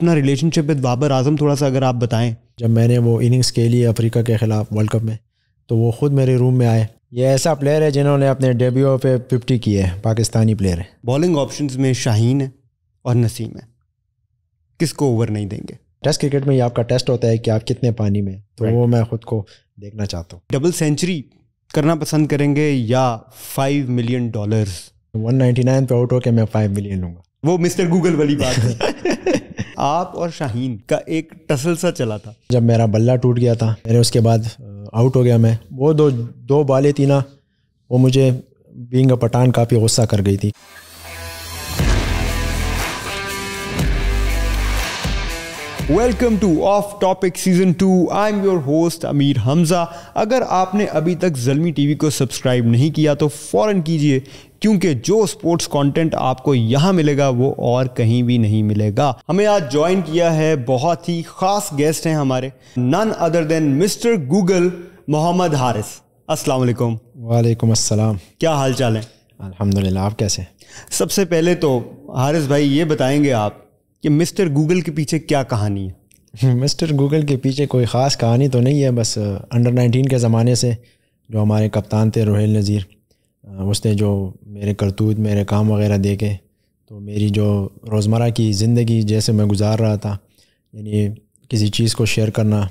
अपना relationship with Babar आजम थोड़ा सा अगर आप बताएं जब मैंने वो इनिंग्स खेली अफ्रीका के खिलाफ वर्ल्ड कप में तो वो ख़ुद मेरे रूम में आए ये ऐसा प्लेयर है जिन्होंने अपने डेब्यू पे फिफ्टी किए हैं पाकिस्तानी प्लेयर है बॉलिंग ऑप्शन में शाहीन है और नसीम है किसको ओवर नहीं देंगे टेस्ट क्रिकेट में ये आपका टेस्ट होता है कि आप कितने पानी में तो वो मैं खुद को देखना चाहता हूँ डबल सेंचुरी करना पसंद करेंगे या फाइव मिलियन डॉलर्स 199 पे आउट होकर मैं फाइव मिलियन लूंगा वो मिस्टर गूगल वाली बात है आप और शाहीन का एक टसल सा चला था जब मेरा बल्ला टूट गया था मेरे उसके बाद आउट हो गया मैं वो दो दो बालें थी ना वो मुझे बींग पठान काफ़ी गुस्सा कर गई थी welcome to off topic season two I am your host Amir Hamza अगर आपने अभी तक जलमी टीवी को सब्सक्राइब नहीं किया तो फ़ौरन कीजिए क्योंकि जो स्पोर्ट्स कंटेंट आपको यहाँ मिलेगा वो और कहीं भी नहीं मिलेगा हमें आज ज्वाइन किया है बहुत ही ख़ास गेस्ट हैं हमारे none other than mister Google Mohammad Haris अस्सलाम वालेकुम वालेकुम अस्सलाम क्या हाल चाल है अल्हम्दुलिल्लाह आप कैसे हैं सबसे पहले तो हारिस भाई ये बताएंगे आप कि मिस्टर गूगल के पीछे क्या कहानी है मिस्टर गूगल के पीछे कोई ख़ास कहानी तो नहीं है बस अंडर नाइनटीन के ज़माने से जो हमारे कप्तान थे रोहेल नज़ीर उसने जो मेरे करतूत मेरे काम वगैरह देखे तो मेरी जो रोज़मर की ज़िंदगी जैसे मैं गुजार रहा था यानी किसी चीज़ को शेयर करना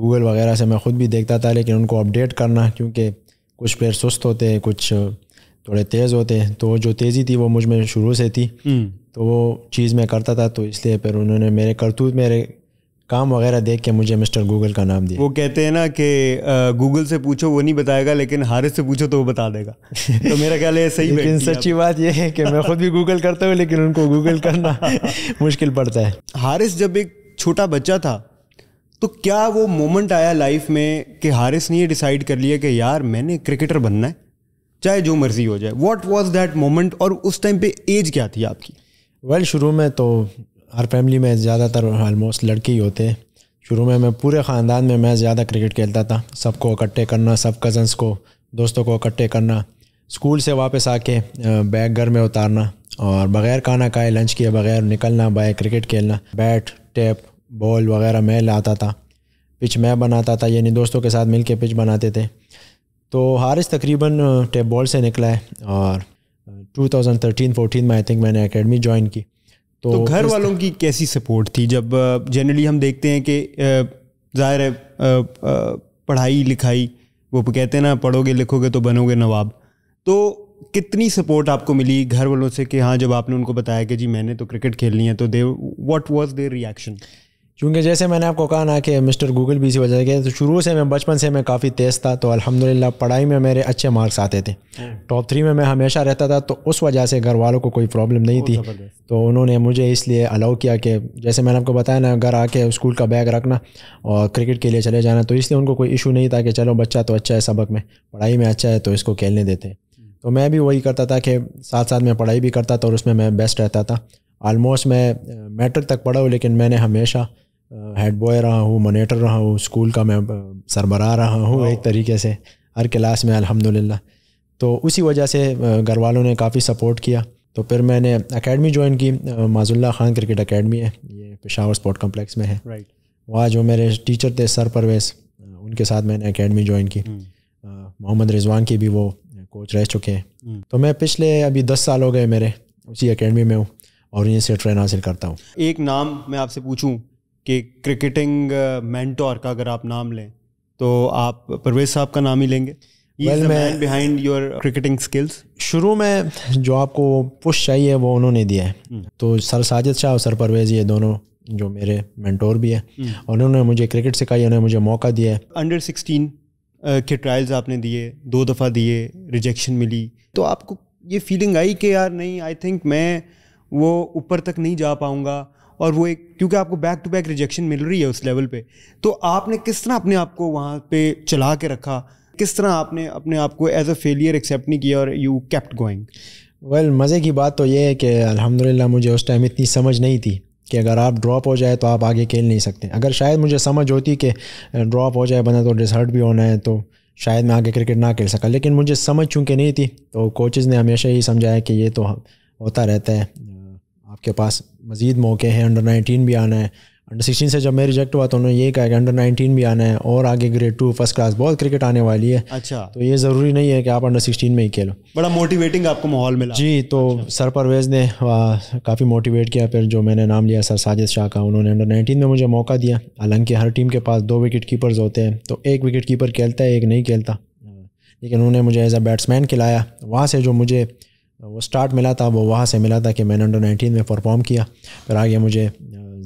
गूगल वगैरह से मैं ख़ुद भी देखता था लेकिन उनको अपडेट करना क्योंकि कुछ प्लेयर सुस्त होते कुछ थोड़े तेज़ होते तो जो तेज़ी थी वो मुझ में शुरू से थी हम्म। तो वो चीज़ मैं करता था तो इसलिए फिर उन्होंने मेरे करतूत मेरे काम वगैरह देख के मुझे मिस्टर गूगल का नाम दिया वो कहते हैं ना कि गूगल से पूछो वो नहीं बताएगा लेकिन हारिस से पूछो तो वो बता देगा तो मेरा ख्याल है सही लेकिन सच्ची बात यह है कि मैं खुद भी गूगल करता हूँ लेकिन उनको गूगल करना मुश्किल पड़ता है हारिस जब एक छोटा बच्चा था तो क्या वो मोमेंट आया लाइफ में कि हारिस ने ये डिसाइड कर लिया कि यार मैंने क्रिकेटर बनना है चाहे जो मर्जी हो जाए वॉट वॉज दैट मोमेंट और उस टाइम पे एज क्या थी आपकी वेल well, शुरू में तो हर फैमिली में ज़्यादातर ऑलमोस्ट लड़के ही होते हैं शुरू में मैं पूरे ख़ानदान में मैं ज़्यादा क्रिकेट खेलता था सबको इकट्ठे करना सब कज़न्स को दोस्तों को इकट्ठे करना स्कूल से वापस आके बैग घर में उतारना और बग़ैर खाना खाए लंच किए बगैर निकलना बाय क्रिकेट खेलना बैट टेप बॉल वगैरह मैं लाता था पिच मैं बनाता था यानी दोस्तों के साथ मिल के पिच बनाते थे तो हारिस तकरीबन टेप बॉल से निकला है और 2013-14 में आई थिंक मैंने एकेडमी ज्वाइन की तो, तो घर वालों की कैसी सपोर्ट थी जब जनरली हम देखते हैं कि ज़ाहिर है पढ़ाई लिखाई वो कहते हैं ना पढ़ोगे लिखोगे तो बनोगे नवाब तो कितनी सपोर्ट आपको मिली घर वालों से कि हाँ जब आपने उनको बताया कि जी मैंने तो क्रिकेट खेलनी है तो they what was their reaction क्योंकि जैसे मैंने आपको कहा ना कि मिस्टर गूगल भी इसी वजह से तो शुरू से मैं बचपन से मैं काफ़ी तेज़ था तो अल्हम्दुलिल्लाह पढ़ाई में मेरे अच्छे मार्क्स आते थे हम्म। टॉप थ्री में मैं हमेशा रहता था तो उस वजह से घर वालों को कोई प्रॉब्लम नहीं थी तो उन्होंने मुझे इसलिए अलाउ किया कि जैसे मैंने आपको बताया ना घर आके स्कूल का बैग रखना और क्रिकेट के लिए चले जाना तो इसलिए उनको कोई इशू नहीं था कि चलो बच्चा तो अच्छा है सबक में पढ़ाई में अच्छा है तो इसको खेलने देते तो मैं भी वही करता था कि साथ साथ मैं पढ़ाई भी करता था और उसमें मैं बेस्ट रहता था आलमोस्ट मैं मैट्रिक तक पढ़ा हूँ लेकिन मैंने हमेशा हेड बॉय रहा हूँ मोनीटर रहा हूँ स्कूल का मैं सरबरा रहा हूँ एक तरीके से हर क्लास में अल्हम्दुलिल्लाह तो उसी वजह से घर वालों ने काफ़ी सपोर्ट किया तो फिर मैंने अकेडमी ज्वाइन की माजुल्ला खान क्रिकेट अकेडमी है ये पेशावर स्पोर्ट कम्प्लेक्स में है राइट वहाँ जो मेरे टीचर थे सर परवेज़ उनके साथ मैंने अकेडमी ज्वाइन की hmm. मोहम्मद रिजवान की भी वो कोच रह चुके हैं hmm. तो मैं पिछले अभी दस साल हो गए मेरे उसी अकेडमी में हूँ और यहीं से ट्रेन हासिल करता हूँ एक नाम मैं आपसे पूछूँ कि क्रिकेटिंग मैंटोर uh, का अगर आप नाम लें तो आप परवेज साहब का नाम ही लेंगे well, man behind your cricketing skills शुरू में जो आपको पुश चाहिए वो उन्होंने दिया है हम्म। तो सर साजिद शाह और सर परवेज़ ये दोनों जो मेरे मेंटोर भी हैं हम्म। उन्होंने मुझे क्रिकेट सिखाई उन्होंने मुझे मौका दिया है अंडर सिक्सटीन uh, के ट्रायल्स आपने दिए दो दफ़ा दिए रिजेक्शन मिली तो आपको ये फीलिंग आई कि यार नहीं आई थिंक मैं वो ऊपर तक नहीं जा पाऊँगा और वो एक क्योंकि आपको बैक टू बैक रिजेक्शन मिल रही है उस लेवल पे तो आपने किस तरह अपने आप को वहाँ पे चला के रखा किस तरह आपने अपने आप को एज अ फेलियर एक्सेप्ट नहीं किया और यू कैप्ट गोइंग वेल मज़े की बात तो ये है कि अल्हम्दुलिल्लाह मुझे उस टाइम इतनी समझ नहीं थी कि अगर आप ड्रॉप हो जाए तो आप आगे खेल नहीं सकते अगर शायद मुझे समझ होती कि ड्रॉप हो जाए बना तो डिसहर्ट भी होना है तो शायद मैं आगे क्रिकेट ना खेल सका लेकिन मुझे समझ चूँकि नहीं थी तो कोचेज़ ने हमेशा ही समझाया कि ये तो होता रहता है आपके पास मज़ीद मौके हैं अंडर नाइनटीन भी आना है अंडर सिक्सटीन से जब मैं रिजेक्ट हुआ तो उन्होंने ये कहा कि अंडर नाइनटीन भी आना है और आगे ग्रेड टू फर्स्ट क्लास बहुत क्रिकेट आने वाली है अच्छा तो ये ज़रूरी नहीं है कि आप अंडर सिक्सटीन में ही खेलो बड़ा मोटिवेटिंग आपको माहौल मिला जी तो अच्छा। सर परवेज़ ने काफ़ी मोटिवेट किया फिर जो मैंने नाम लिया सर साजिद शाह का उन्होंने अंडर नाइनटीन में मुझे मौका दिया हालांकि हर टीम के पास दो विकेट कीपर्स होते हैं तो एक विकेट कीपर खेलता है एक नहीं खेलता लेकिन उन्होंने मुझे एज अ बैट्समैन खिलाया वहाँ से जो मुझे तो वो स्टार्ट मिला था वो वहाँ से मिला था कि मैंने अंडर नाइनटीन में परफॉर्म किया फिर आगे मुझे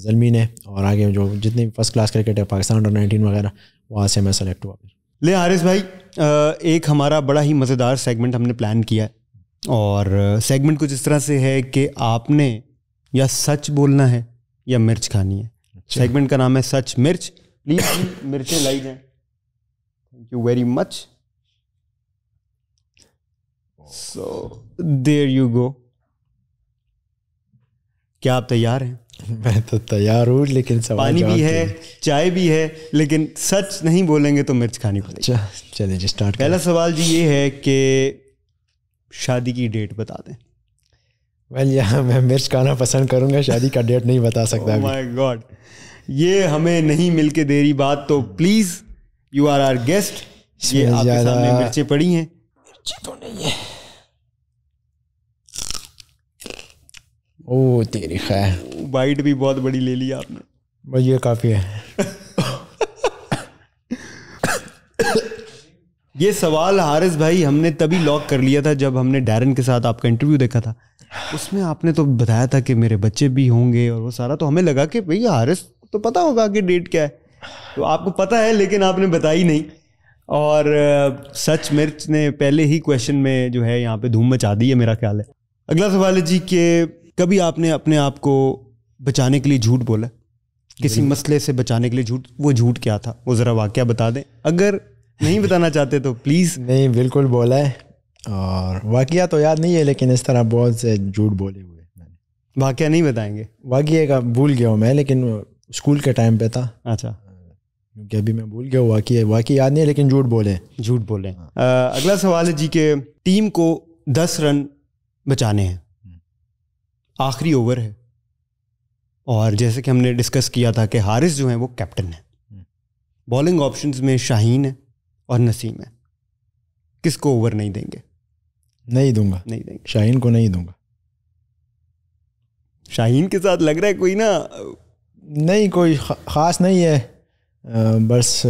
जलमी ने और आगे जो जितने फर्स्ट क्लास क्रिकेट है पाकिस्तान अंडर नाइनटीन वगैरह वहाँ से मैं सेलेक्ट हुआ ले हारिस भाई एक हमारा बड़ा ही मज़ेदार सेगमेंट हमने प्लान किया है और सेगमेंट कुछ इस तरह से है कि आपने या सच बोलना है या मिर्च खानी है सेगमेंट अच्छा। का नाम है सच मिर्च प्लीज़ मिर्चें लाई जाए thank you very much so there you go क्या आप तैयार हैं मैं तो तैयार हूँ लेकिन पानी भी है चाय भी है लेकिन सच नहीं बोलेंगे तो मिर्च खानी पड़ेगी अच्छा, चलिए जी स्टार्ट पहला सवाल जी ये है कि शादी की डेट बता दें वेल well, यहाँ मैं मिर्च खाना पसंद करूँगा शादी का डेट नहीं बता सकता माय oh गॉड ये हमें नहीं मिल के बात तो please you are our guest ये आपके सामने मिर्चें पड़ी हैं तो नहीं है ओ तेरी खैर वाइट भी बहुत बड़ी ले ली आपने भाई ये काफ़ी है ये सवाल हारिस भाई हमने तभी लॉक कर लिया था जब हमने डैरन के साथ आपका इंटरव्यू देखा था उसमें आपने तो बताया था कि मेरे बच्चे भी होंगे और वो सारा तो हमें लगा कि भाई हारिस तो पता होगा कि डेट क्या है तो आपको पता है लेकिन आपने बताई नहीं और सच मिर्च ने पहले ही क्वेश्चन में जो है यहाँ पे धूम मचा दी है मेरा ख्याल है अगला सवाल है जी कि कभी आपने अपने आप को बचाने के लिए झूठ बोला किसी मसले से बचाने के लिए झूठ वो झूठ क्या था वो ज़रा वाक्य बता दें अगर नहीं बताना चाहते तो प्लीज़ नहीं बिल्कुल बोला है और वाक़ तो याद नहीं है लेकिन इस तरह बहुत से झूठ बोले हुए मैंने नहीं बताएंगे वाक्य का भूल गया हूँ मैं लेकिन स्कूल के टाइम पे था अच्छा क्योंकि अभी मैं भूल गया वाकई है वाकई याद नहीं है लेकिन झूठ बोले झूठ बोले हाँ। अगला सवाल है जी के टीम को दस रन बचाने हैं आखिरी ओवर है और जैसे कि हमने डिस्कस किया था कि हारिस जो है वो कैप्टन है बॉलिंग ऑप्शंस में शाहीन है और नसीम है किसको ओवर नहीं देंगे नहीं दूंगा नहीं देंगे शाहीन को नहीं दूंगा शाहीन के साथ लग रहा है कोई ना नहीं कोई ख़ास नहीं है बस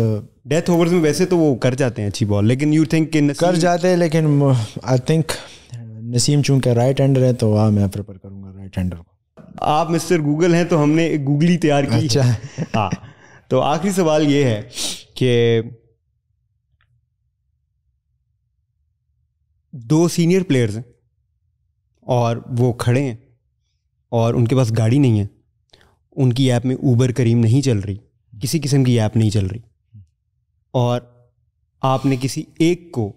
डेथ ओवर्स में वैसे तो वो कर जाते हैं अच्छी बॉल लेकिन यू थिंक कर जाते हैं लेकिन आई थिंक नसीम चूंकि राइट हैंडर है तो वाह मैं प्रेफर करूँगा राइट हैंडर को आप मिस्टर गूगल हैं तो हमने एक गूगली तैयार की अच्छा हाँ तो आखिरी सवाल ये है कि दो सीनियर प्लेयर्स हैं और वो खड़े हैं और उनके पास गाड़ी नहीं है उनकी ऐप में ऊबर करीम नहीं चल रही किसी किस्म की ऐप नहीं चल रही और आपने किसी एक को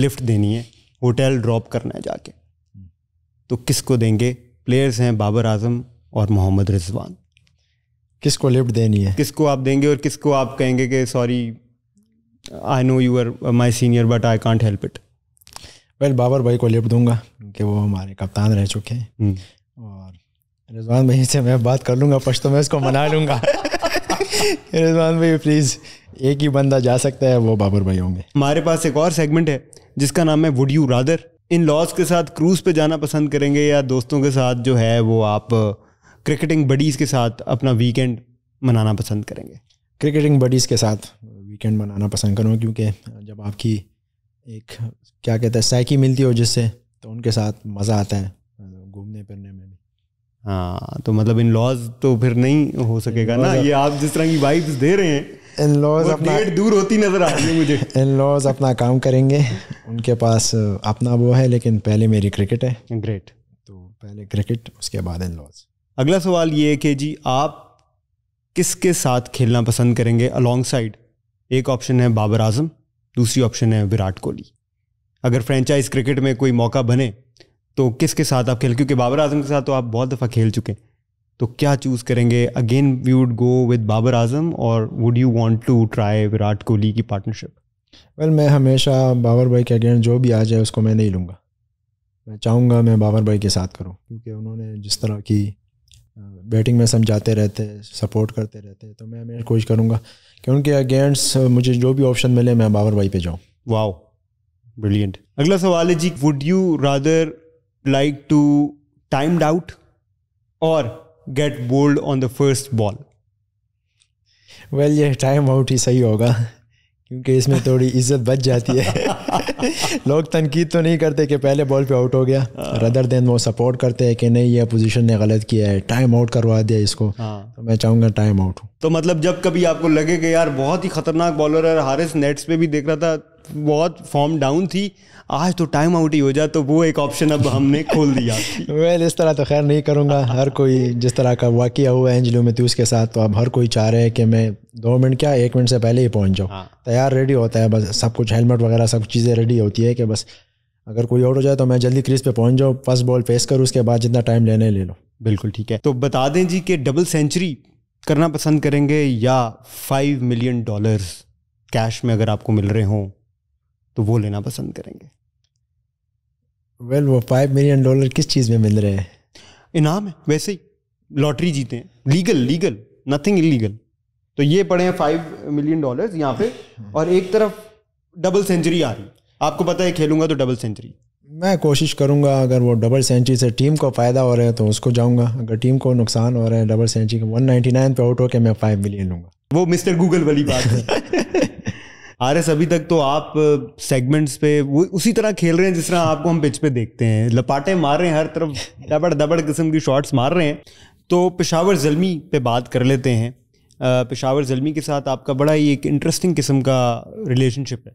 लिफ्ट देनी है होटल ड्रॉप करना है जाके तो किसको देंगे प्लेयर्स हैं बाबर आजम और मोहम्मद रिजवान किसको लिफ्ट देनी है किसको आप देंगे और किसको आप कहेंगे कि sorry I know you are my senior but I can't help it well Babar भाई को लिफ्ट दूंगा क्योंकि वो हमारे कप्तान रह चुके हैं हम्म। और रिजवान भाई से मैं बात कर लूँगा तो मैं उसको मना लूँगा रिजवान भाई प्लीज़ एक ही बंदा जा सकता है वो बाबर भाई होंगे हमारे पास एक और सेगमेंट है जिसका नाम है would you rather in-laws के साथ क्रूज़ पे जाना पसंद करेंगे या दोस्तों के साथ जो है वो आप क्रिकेटिंग uh, बडीज़ के साथ अपना वीकेंड मनाना पसंद करेंगे क्रिकेटिंग बडीज़ के साथ वीकेंड मनाना पसंद करूँगा क्योंकि जब आपकी एक क्या कहते हैं साइकी मिलती हो जिससे तो उनके साथ मज़ा आता है घूमने फिरने में भी हाँ तो मतलब इन लॉज तो फिर नहीं हो सकेगा ना ये आप जिस तरह की वाइब्स दे रहे हैं इन लॉज अपना दूर होती नजर आ रही है मुझे इन लॉज अपना काम करेंगे उनके पास अपना वो है लेकिन पहले मेरी क्रिकेट है ग्रेट तो पहले क्रिकेट उसके बाद इन लॉज अगला सवाल ये है कि जी आप किसके साथ खेलना पसंद करेंगे अलॉन्ग साइड एक ऑप्शन है बाबर आजम दूसरी ऑप्शन है विराट कोहली अगर फ्रेंचाइज क्रिकेट में कोई मौका बने तो किसके साथ आप खेल क्योंकि बाबर आजम के साथ तो आप बहुत दफ़ा खेल चुके हैं तो क्या चूज़ करेंगे again we would go with Babar Azam और would you want to try Virat Kohli की पार्टनरशिप वेल well, मैं हमेशा बाबर भाई के अगेंस्ट जो भी आ जाए उसको मैं नहीं लूँगा मैं चाहूँगा मैं बाबर भाई के साथ करूँ क्योंकि उन्होंने जिस तरह की बैटिंग में समझाते रहते सपोर्ट करते रहते तो मैं हमेशा कोशिश करूँगा कि उनके अगेंस्ट मुझे जो भी ऑप्शन मिले मैं बाबर भाई पे जाऊँ वाओ ब्रिलियंट अगला सवाल है जी would you rather like to timed out और get bold on the first ball well ये टाइम आउट ही सही होगा क्योंकि इसमें थोड़ी इज्जत बच जाती है लोग तनकीद तो नहीं करते कि पहले बॉल पे आउट हो गया रदर हाँ। देन वो सपोर्ट करते हैं कि नहीं ये पोजीशन ने गलत किया है टाइम आउट करवा दिया इसको हाँ। तो मैं चाहूंगा टाइम आउट तो मतलब जब कभी आपको लगे कि यार बहुत ही खतरनाक बॉलर है हारिस नेट्स पे भी देख रहा था बहुत फॉर्म डाउन थी आज तो टाइम आउट ही हो जाए तो वो एक ऑप्शन अब हमने खोल दिया वेल इस तरह तो खैर नहीं करूँगा हर कोई जिस तरह का वाक्य हुआ एंजलो थी के साथ तो अब हर कोई चाह रहे हैं कि मैं दो मिनट क्या एक मिनट से पहले ही पहुँच जाऊँ हाँ। तैयार रेडी होता है बस सब कुछ हेलमेट वगैरह सब चीज़ें रेडी होती है कि बस अगर कोई आउट हो जाए तो मैं जल्दी क्रीज पे पहुंच जाऊँ फर्स्ट बॉल फेस करूँ उसके बाद जितना टाइम लेने ले लो बिल्कुल ठीक है तो बता दें जी कि डबल सेंचुरी करना पसंद करेंगे या फाइव मिलियन डॉलर्स कैश में अगर आपको मिल रहे हों तो वो लेना पसंद करेंगे वेल well, वो फाइव मिलियन डॉलर किस चीज़ में मिल रहे हैं इनाम है वैसे ही लॉटरी जीते हैं लीगल लीगल नथिंग इलीगल तो ये पड़े हैं फाइव मिलियन डॉलर्स यहाँ पे और एक तरफ डबल सेंचुरी आ रही आपको पता है खेलूंगा तो डबल सेंचुरी मैं कोशिश करूंगा अगर वो डबल सेंचुरी से टीम को फ़ायदा हो रहा है तो उसको जाऊंगा अगर टीम को नुकसान हो रहा है double century one ninety nine पे आउट होकर मैं फाइव मिलियन लूंगा वो मिस्टर गूगल वाली बात है आर एस अभी तक तो आप सेगमेंट्स पे वो उसी तरह खेल रहे हैं जिस तरह आपको हम पिच पे देखते हैं लपाटे मार रहे हैं हर तरफ दबड़ दबड़ किस्म की शॉट्स मार रहे हैं तो पेशावर जलमी पे बात कर लेते हैं पेशावर जलमी के साथ आपका बड़ा ही एक इंटरेस्टिंग किस्म का रिलेशनशिप है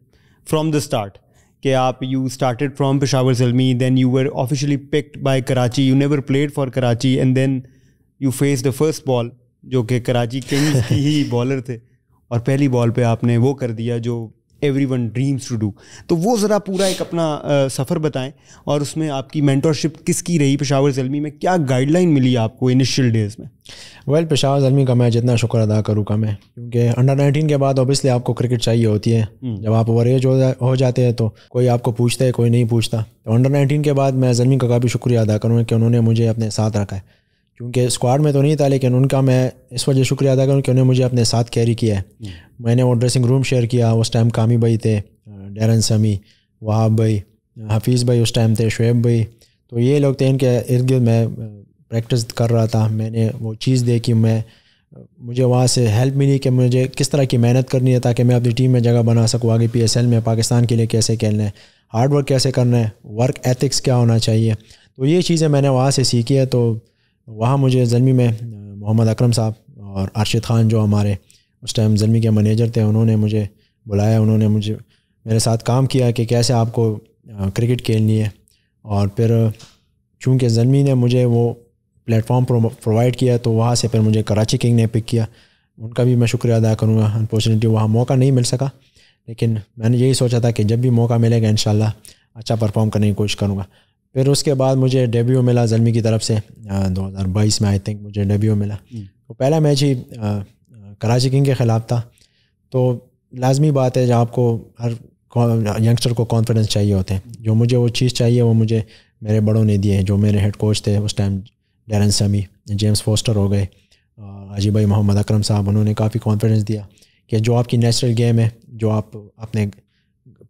फ्रॉम द स्टार्ट कि आप you started from Peshawar Zalmi then you were officially picked by Karachi you never played for Karachi and then you face the first ball जो कि कराची किंग्स ही बॉलर थे और पहली बॉल पे आपने वो कर दिया जो everyone dreams to do तो वो ज़रा पूरा एक अपना सफ़र बताएं और उसमें आपकी मेंटरशिप किसकी रही पेशावर जलमी में क्या गाइडलाइन मिली आपको इनिशियल डेज़ में वेल well, पेशावर जलमी का मैं जितना शुक्र अदा करूँ का मैं क्योंकि अंडर नाइनटीन के बाद ऑब्वियसली आपको क्रिकेट चाहिए होती है हम्म। जब आप ओवर एज हो, जा, हो जाते हैं तो कोई आपको पूछता है कोई नहीं पूछता तो अंडर नाइनटीन के बाद मैं जलमी का काफ़ी शुक्रिया अदा करूँ कि उन्होंने मुझे अपने साथ रखा है क्योंकि स्क्वाड में तो नहीं था लेकिन उनका मैं इस वजह शुक्रिया अदा करूँ कि उन्होंने मुझे अपने साथ कैरी किया है हम्म। मैंने वो ड्रेसिंग रूम शेयर किया उस टाइम कामी भाई थे डेरन समी वहाब भाई हफीज़ भाई उस टाइम थे शुएब भाई तो ये लोग थे इनके इर्द गिर्द मैं प्रैक्टिस कर रहा था मैंने वो चीज़ देखी मैं मुझे वहाँ से हेल्प मिली कि मुझे किस तरह की मेहनत करनी है ताकि मैं अपनी टीम में जगह बना सकूँ आगे पी एस एल में पाकिस्तान के लिए कैसे खेलना है हार्ड वर्क कैसे करना है वर्क एथिक्स क्या होना चाहिए तो ये चीज़ें मैंने वहाँ से सीखी है तो वहाँ मुझे जलमी में मोहम्मद अकरम साहब और अरशद ख़ान जो हमारे उस टाइम जलमी के मैनेजर थे उन्होंने मुझे बुलाया उन्होंने मुझे मेरे साथ काम किया कि कैसे आपको क्रिकेट खेलनी है और फिर चूँकि जलमी ने मुझे वो प्लेटफॉर्म प्रोवाइड किया तो वहाँ से फिर मुझे कराची किंग ने पिक किया उनका भी मैं शुक्रिया अदा करूँगा अनफॉर्चुनेटली वहाँ मौका नहीं मिल सका लेकिन मैंने यही सोचा था कि जब भी मौका मिलेगा इन अच्छा परफॉर्म करने की कोशिश करूँगा फिर उसके बाद मुझे डेब्यू मिला जलमी की तरफ से दो हज़ार बाईस में आई थिंक मुझे डेब्यू मिला हम्म। तो पहला मैच ही कराची किंग के ख़िलाफ़ था तो लाजमी बात है जहाँ आपको हर यंगस्टर को कॉन्फिडेंस चाहिए होते हैं जो मुझे वो चीज़ चाहिए वो मुझे मेरे बड़ों ने दिए जो मेरे हेड कोच थे उस time Darren Sammy James Foster हो गए अजी भाई मोहम्मद अकरम साहब उन्होंने काफ़ी कॉन्फिडेंस दिया कि जो आपकी नेशनल गेम है जो आप अपने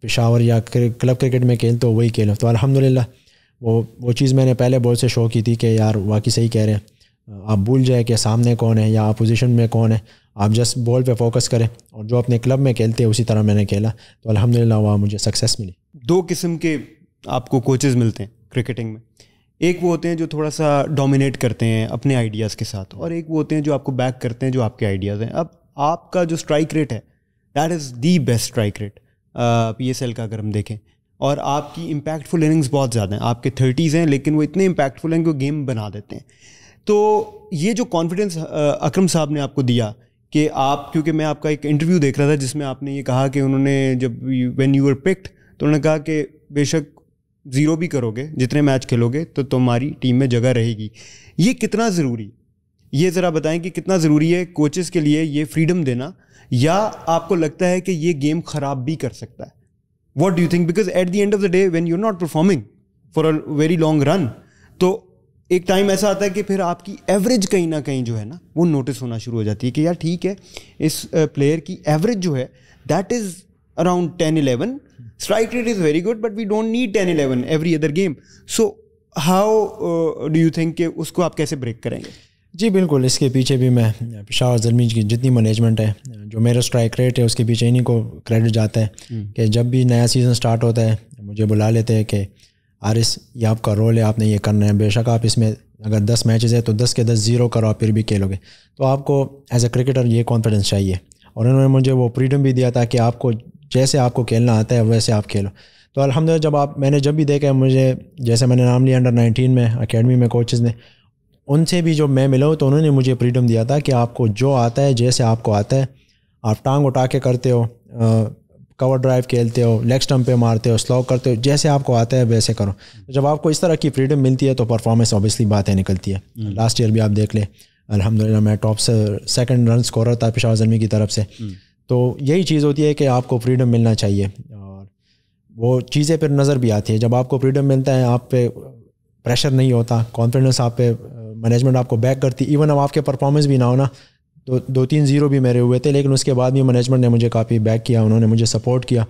पेशावर या क्लब क्रिकेट में खेलते हो वही खेलो तो अलहमदिल्ला वो वो चीज़ मैंने पहले बहुत से शो की थी कि यार वाकई सही कह रहे हैं आप भूल जाए कि सामने कौन है या अपोजिशन में कौन है आप जस्ट बॉल पे फोकस करें और जो अपने क्लब में खेलते हैं उसी तरह मैंने खेला तो अलहमदिल्ला वहाँ मुझे सक्सेस मिली दो किस्म के आपको कोचेस मिलते हैं क्रिकेटिंग में एक वो होते हैं जो थोड़ा सा डोमिनेट करते हैं अपने आइडियाज़ के साथ और एक वो होते हैं जो आपको बैक करते हैं जो आपके आइडियाज़ हैं अब आपका जो स्ट्राइक रेट है that is the best strike rate P S L का अगर हम देखें और आपकी इम्पैक्टफुल इनिंग्स बहुत ज़्यादा हैं आपके थर्टीज़ हैं लेकिन वो इतने इम्पैक्टफुल हैं कि वो गेम बना देते हैं तो ये जो कॉन्फिडेंस अक्रम साहब ने आपको दिया कि आप क्योंकि मैं आपका एक इंटरव्यू देख रहा था जिसमें आपने ये कहा कि उन्होंने जब वेन यू आर पिक्ड तो उन्होंने कहा कि बेशक ज़ीरो भी करोगे जितने मैच खेलोगे तो तुम्हारी टीम में जगह रहेगी ये कितना ज़रूरी ये ज़रा बताएं कि कितना ज़रूरी है कोचेस के लिए ये फ्रीडम देना या आपको लगता है कि ये गेम ख़राब भी कर सकता है what do think because at the end of the day when you not performing for a very long run तो एक टाइम ऐसा आता है कि फिर आपकी एवरेज कहीं ना कहीं जो है ना वो नोटिस होना शुरू हो जाती है कि यार ठीक है इस प्लेयर की एवरेज जो है that is around ten eleven strike rate is very good but we don't need ten eleven every other game so how do you think उसको आप कैसे ब्रेक करेंगे जी बिल्कुल इसके पीछे भी मैं पिशावर जमीन की जितनी मैनेजमेंट है जो मेरा स्ट्राइक रेट है उसके पीछे इन्हीं को क्रेडिट जाता है हम्म। कि जब भी नया सीज़न स्टार्ट होता है मुझे बुला लेते हैं कि आरिस ये आपका रोल है आपने ये करना है बेशक आप इसमें अगर दस मैचेस है तो दस के दस ज़ीरो करो आप फिर भी खेलोगे तो आपको एज ए क्रिकेटर ये कॉन्फिडेंस चाहिए और उन्होंने मुझे वो फ्रीडम भी दिया था कि आपको जैसे आपको खेलना आता है वैसे आप खेलो तो अलहमद जब आप मैंने जब भी देखा है मुझे जैसे मैंने नाम लिया अंडर नाइनटीन में अकेडमी में कोचेज़ ने उनसे भी जब मैं मिला हूँ तो उन्होंने मुझे फ्रीडम दिया था कि आपको जो आता है जैसे आपको आता है आप टांग उठा के करते हो कवर ड्राइव खेलते हो लेग स्टम्प पे मारते हो स्लॉग करते हो जैसे आपको आता है वैसे करो तो जब आपको इस तरह की फ्रीडम मिलती है तो परफॉर्मेंस ऑब्वियसली बातें निकलती है लास्ट हम्म। ईयर भी आप देख ले अलहमदिल्ला मैं टॉप से सेकेंड रन स्कोरर था पिशा जलमी की तरफ से हम्म। तो यही चीज़ होती है कि आपको फ्रीडम मिलना चाहिए और वो चीज़ें पर नज़र भी आती है जब आपको फ्रीडम मिलता है आप पे प्रेशर नहीं होता कॉन्फिडेंस आप पे मैनेजमेंट आपको बैक करती इवन अब आपके परफॉर्मेंस भी ना हो ना तो दो तीन ज़ीरो भी मेरे हुए थे लेकिन उसके बाद भी मैनेजमेंट ने मुझे काफ़ी बैक किया उन्होंने मुझे सपोर्ट किया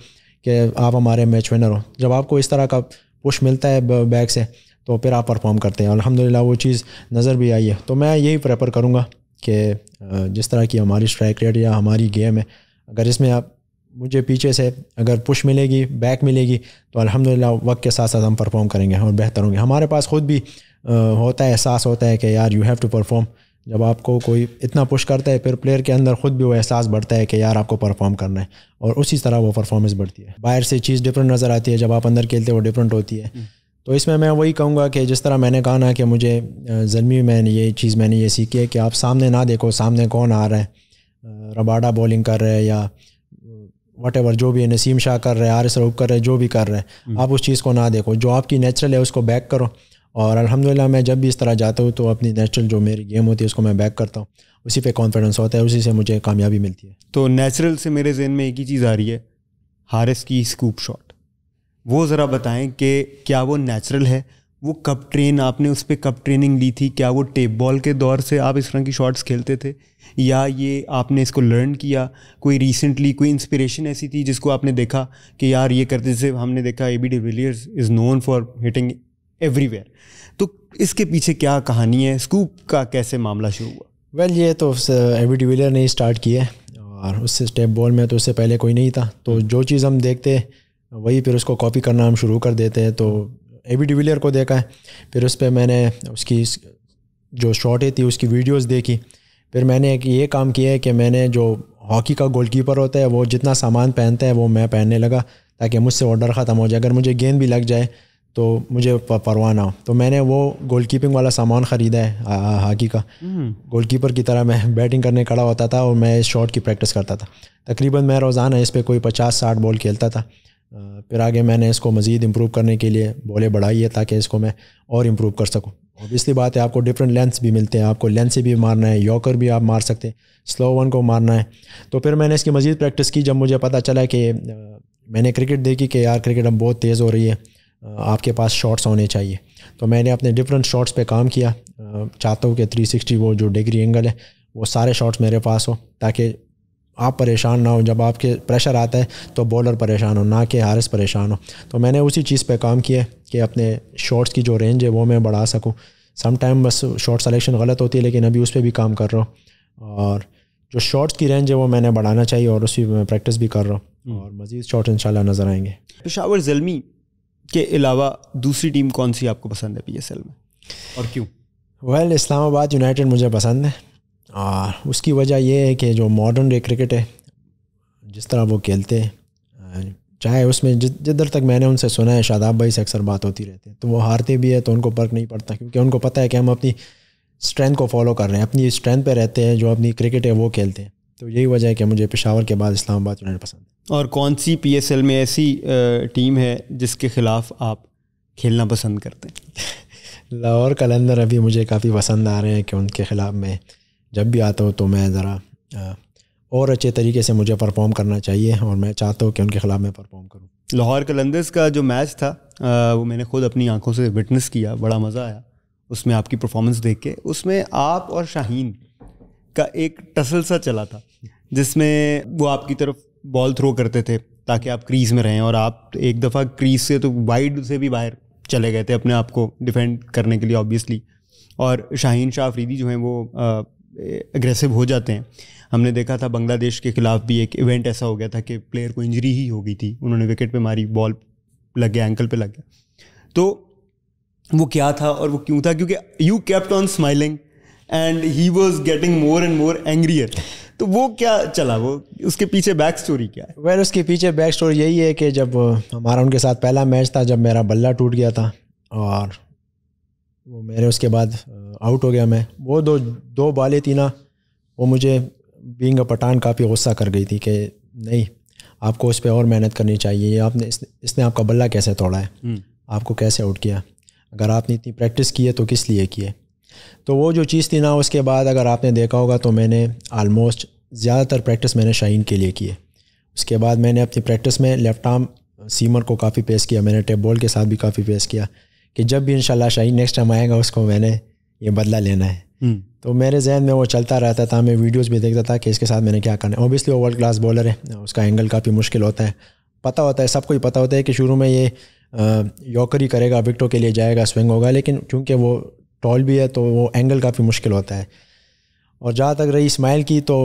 कि आप हमारे मैच विनर हो जब आपको इस तरह का पुश मिलता है बैक से तो फिर आप परफॉर्म करते हैं अलहमदिल्ला वो चीज़ नज़र भी आई है तो मैं यही प्रेफर करूँगा कि जिस तरह की हमारी स्ट्राइक रेट या हमारी गेम है अगर इसमें आप मुझे पीछे से अगर पुश मिलेगी बैक मिलेगी तो अलहमदिल्ला वक्त के साथ साथ हम परफॉर्म करेंगे और बेहतर होंगे हमारे पास ख़ुद भी होता है एहसास होता है कि यार यू हैव टू परफॉर्म जब आपको कोई इतना पुश करता है फिर प्लेयर के अंदर ख़ुद भी वो एहसास बढ़ता है कि यार आपको परफॉर्म करना है और उसी तरह वो परफॉर्मेंस बढ़ती है बाहर से चीज़ डिफरेंट नज़र आती है जब आप अंदर खेलते हैं वो डिफरेंट होती है हम्म। तो इसमें मैं वही कहूँगा कि जिस तरह मैंने कहा ना कि मुझे जलमी मैंने ये चीज़ मैंने ये सीखी है कि आप सामने ना देखो सामने कौन आ रहा है रबाडा बॉलिंग कर रहे हैं या वट एवर जो भी है नसीम शाह कर रहे हैं आर एस रूप कर रहे हैं जो भी कर रहे हैं हम्म। आप उस चीज़ को ना देखो जो आपकी नेचुरल है उसको बैक करो और अल्हम्दुलिल्लाह मैं जब भी इस तरह जाता हूँ तो अपनी नेचुरल जो मेरी गेम होती है उसको मैं बैक करता हूँ उसी पे कॉन्फिडेंस होता है उसी से मुझे कामयाबी मिलती है तो नेचुरल से मेरे जहन में एक ही चीज़ आ रही है हारिस की स्कूप शॉट वो ज़रा बताएं कि क्या वो नेचुरल है वो कब ट्रेन आपने उस पर कब ट्रेनिंग ली थी क्या वो टेप बॉल के दौर से आप इस तरह की शॉट्स खेलते थे या ये आपने इसको लर्न किया कोई रिसेंटली कोई इंस्पिरेशन ऐसी थी जिसको आपने देखा कि यार ये करते जैसे हमने देखा A B de Villiers is known for hitting everywhere तो इसके पीछे क्या कहानी है स्कूप का कैसे मामला शुरू हुआ वेल ये तो एवी डिविलियर uh, ने स्टार्ट किया है और उससे स्टेप बॉल में तो उससे पहले कोई नहीं था तो जो चीज़ हम देखते वही फिर उसको कॉपी करना हम शुरू कर देते हैं तो एवी डिविलियर को देखा है फिर उस पर मैंने उसकी जो शॉटें थी उसकी वीडियोस देखी फिर मैंने एक ये काम किया है कि मैंने जो हॉकी का गोलकीपर होता है वो जितना सामान पहनता है वो मैं पहनने लगा ताकि मुझसे ऑर्डर ख़त्म हो जाए अगर मुझे गेंद भी लग जाए तो मुझे परवाह ना तो मैंने वो गोलकीपिंग वाला सामान ख़रीदा है हॉकी का गोलकीपर हम्म। की तरह मैं बैटिंग करने खड़ा होता था और मैं इस शॉट की प्रैक्टिस करता था तकरीबन मैं रोज़ाना इस पर कोई पचास साठ बॉल खेलता था फिर आगे मैंने इसको मज़ीद इम्प्रूव करने के लिए बॉलें बढ़ाई है ताकि इसको मैं और इम्प्रूव कर सकूँ ऑब्वियसली बात है आपको डिफरेंट लेंस भी मिलते हैं आपको लेंथ से भी मारना है यॉकर भी आप मार सकते हैं स्लो वन को मारना है तो फिर मैंने इसकी मज़ीद प्रैक्टिस की जब मुझे पता चला कि मैंने क्रिकेट देखी कि यार क्रिकेट अब बहुत तेज़ हो रही है आपके पास शॉट्स होने चाहिए तो मैंने अपने डिफरेंट शॉट्स पे काम किया चाहता हूँ कि 360 वो जो डिग्री एंगल है वो सारे शॉट्स मेरे पास हो ताकि आप परेशान ना हो जब आपके प्रेशर आता है तो बॉलर परेशान हो ना कि हारस परेशान हो तो मैंने उसी चीज़ पे काम किया कि अपने शॉट्स की जो रेंज है वो मैं बढ़ा सकूँ सम बस शॉट सलेक्शन गलत होती है लेकिन अभी उस पर भी काम कर रहा हूँ और जो शॉट्स की रेंज है वो मैंने बढ़ाना चाहिए और उसी मैं प्रैक्टिस भी कर रहा हूँ हम्म। और मज़ीद शॉट इन नज़र आएंगे पेशावर जलमी के अलावा दूसरी टीम कौन सी आपको पसंद है एल में और क्यों वेल well, इस्लामाबाद यूनाइटेड मुझे पसंद है और उसकी वजह यह है कि जो मॉडर्न डे क्रिकेट है जिस तरह वो खेलते हैं चाहे उसमें जिधर तक मैंने उनसे सुना है शादाब भाई से अक्सर बात होती रहती है तो वो हारते भी है तो उनको फर्क नहीं पड़ता क्योंकि उनको पता है कि हम अपनी स्ट्रेंथ को फॉलो कर रहे हैं अपनी स्ट्रेंथ पे रहते हैं जो अपनी क्रिकेट है वो खेलते हैं तो यही वजह है कि मुझे पेशावर के बाद इस्लामाबाद यूनाइटेड पसंद और कौन सी पी एस एल में ऐसी टीम है जिसके खिलाफ आप खेलना पसंद करते हैं लाहौर कलंदर अभी मुझे काफ़ी पसंद आ रहे हैं कि उनके ख़िलाफ़ मैं जब भी आता हूँ तो मैं ज़रा और अच्छे तरीके से मुझे परफॉर्म करना चाहिए और मैं चाहता हूँ कि उनके ख़िलाफ़ मैं परफॉर्म करूँ लाहौर कलंदर्स का जो मैच था वो मैंने खुद अपनी आंखों से विटनेस किया बड़ा मज़ा आया उसमें आपकी परफॉर्मेंस देख के उसमें आप और शाहीन का एक टसल सा चला था जिसमें वो आपकी तरफ बॉल थ्रो करते थे ताकि आप क्रीज में रहें और आप एक दफ़ा क्रीज से तो वाइड से भी बाहर चले गए थे अपने आप को डिफेंड करने के लिए ऑब्वियसली और शाहीन शाह अफरीदी जो हैं वो अग्रेसिव हो जाते हैं हमने देखा था बांग्लादेश के ख़िलाफ़ भी एक इवेंट ऐसा हो गया था कि प्लेयर को इंजरी ही हो गई थी उन्होंने विकेट पे मारी बॉल लग गया एंकल पे लग गया तो वो क्या था और वो क्यों था क्योंकि you kept on smiling and he was getting more and more angrier तो वो क्या चला वो उसके पीछे बैक स्टोरी क्या है well, उसके पीछे बैक स्टोरी यही है कि जब हमारा उनके साथ पहला मैच था जब मेरा बल्ला टूट गया था और वो मेरे उसके बाद आउट हो गया मैं वो दो दो बालें थी ना वो मुझे बींग पठान काफ़ी गुस्सा कर गई थी कि नहीं आपको उस पर और मेहनत करनी चाहिए आपने इसने, इसने आपका बल्ला कैसे तोड़ा है हम्म। आपको कैसे आउट किया अगर आपने इतनी प्रैक्टिस की है तो किस लिए की है तो वो जो चीज़ थी ना उसके बाद अगर आपने देखा होगा तो मैंने आलमोस्ट ज़्यादातर प्रैक्टिस मैंने शाइन के लिए की है उसके बाद मैंने अपनी प्रैक्टिस में लेफ़्ट आर्म सीमर को काफ़ी पेश किया मैंने टेप बॉल के साथ भी काफ़ी पेश किया कि जब भी इन शाइन नेक्स्ट टाइम आएगा उसको मैंने ये बदला लेना है हम्म। तो मेरे जहन में वो चलता रहता था मैं वीडियोज़ भी देखता था कि इसके साथ मैंने क्या करना है ओबियसली वो वर्ल्ड क्लास बॉलर है उसका एंगल काफ़ी मुश्किल होता है पता होता है सबको ही पता होता है कि शुरू में ये uh, यॉकर ही करेगा विकटों के लिए जाएगा स्विंग होगा लेकिन चूंकि वो टॉल भी है तो वो एंगल काफ़ी मुश्किल होता है और जहाँ तक रही इस्माइल की तो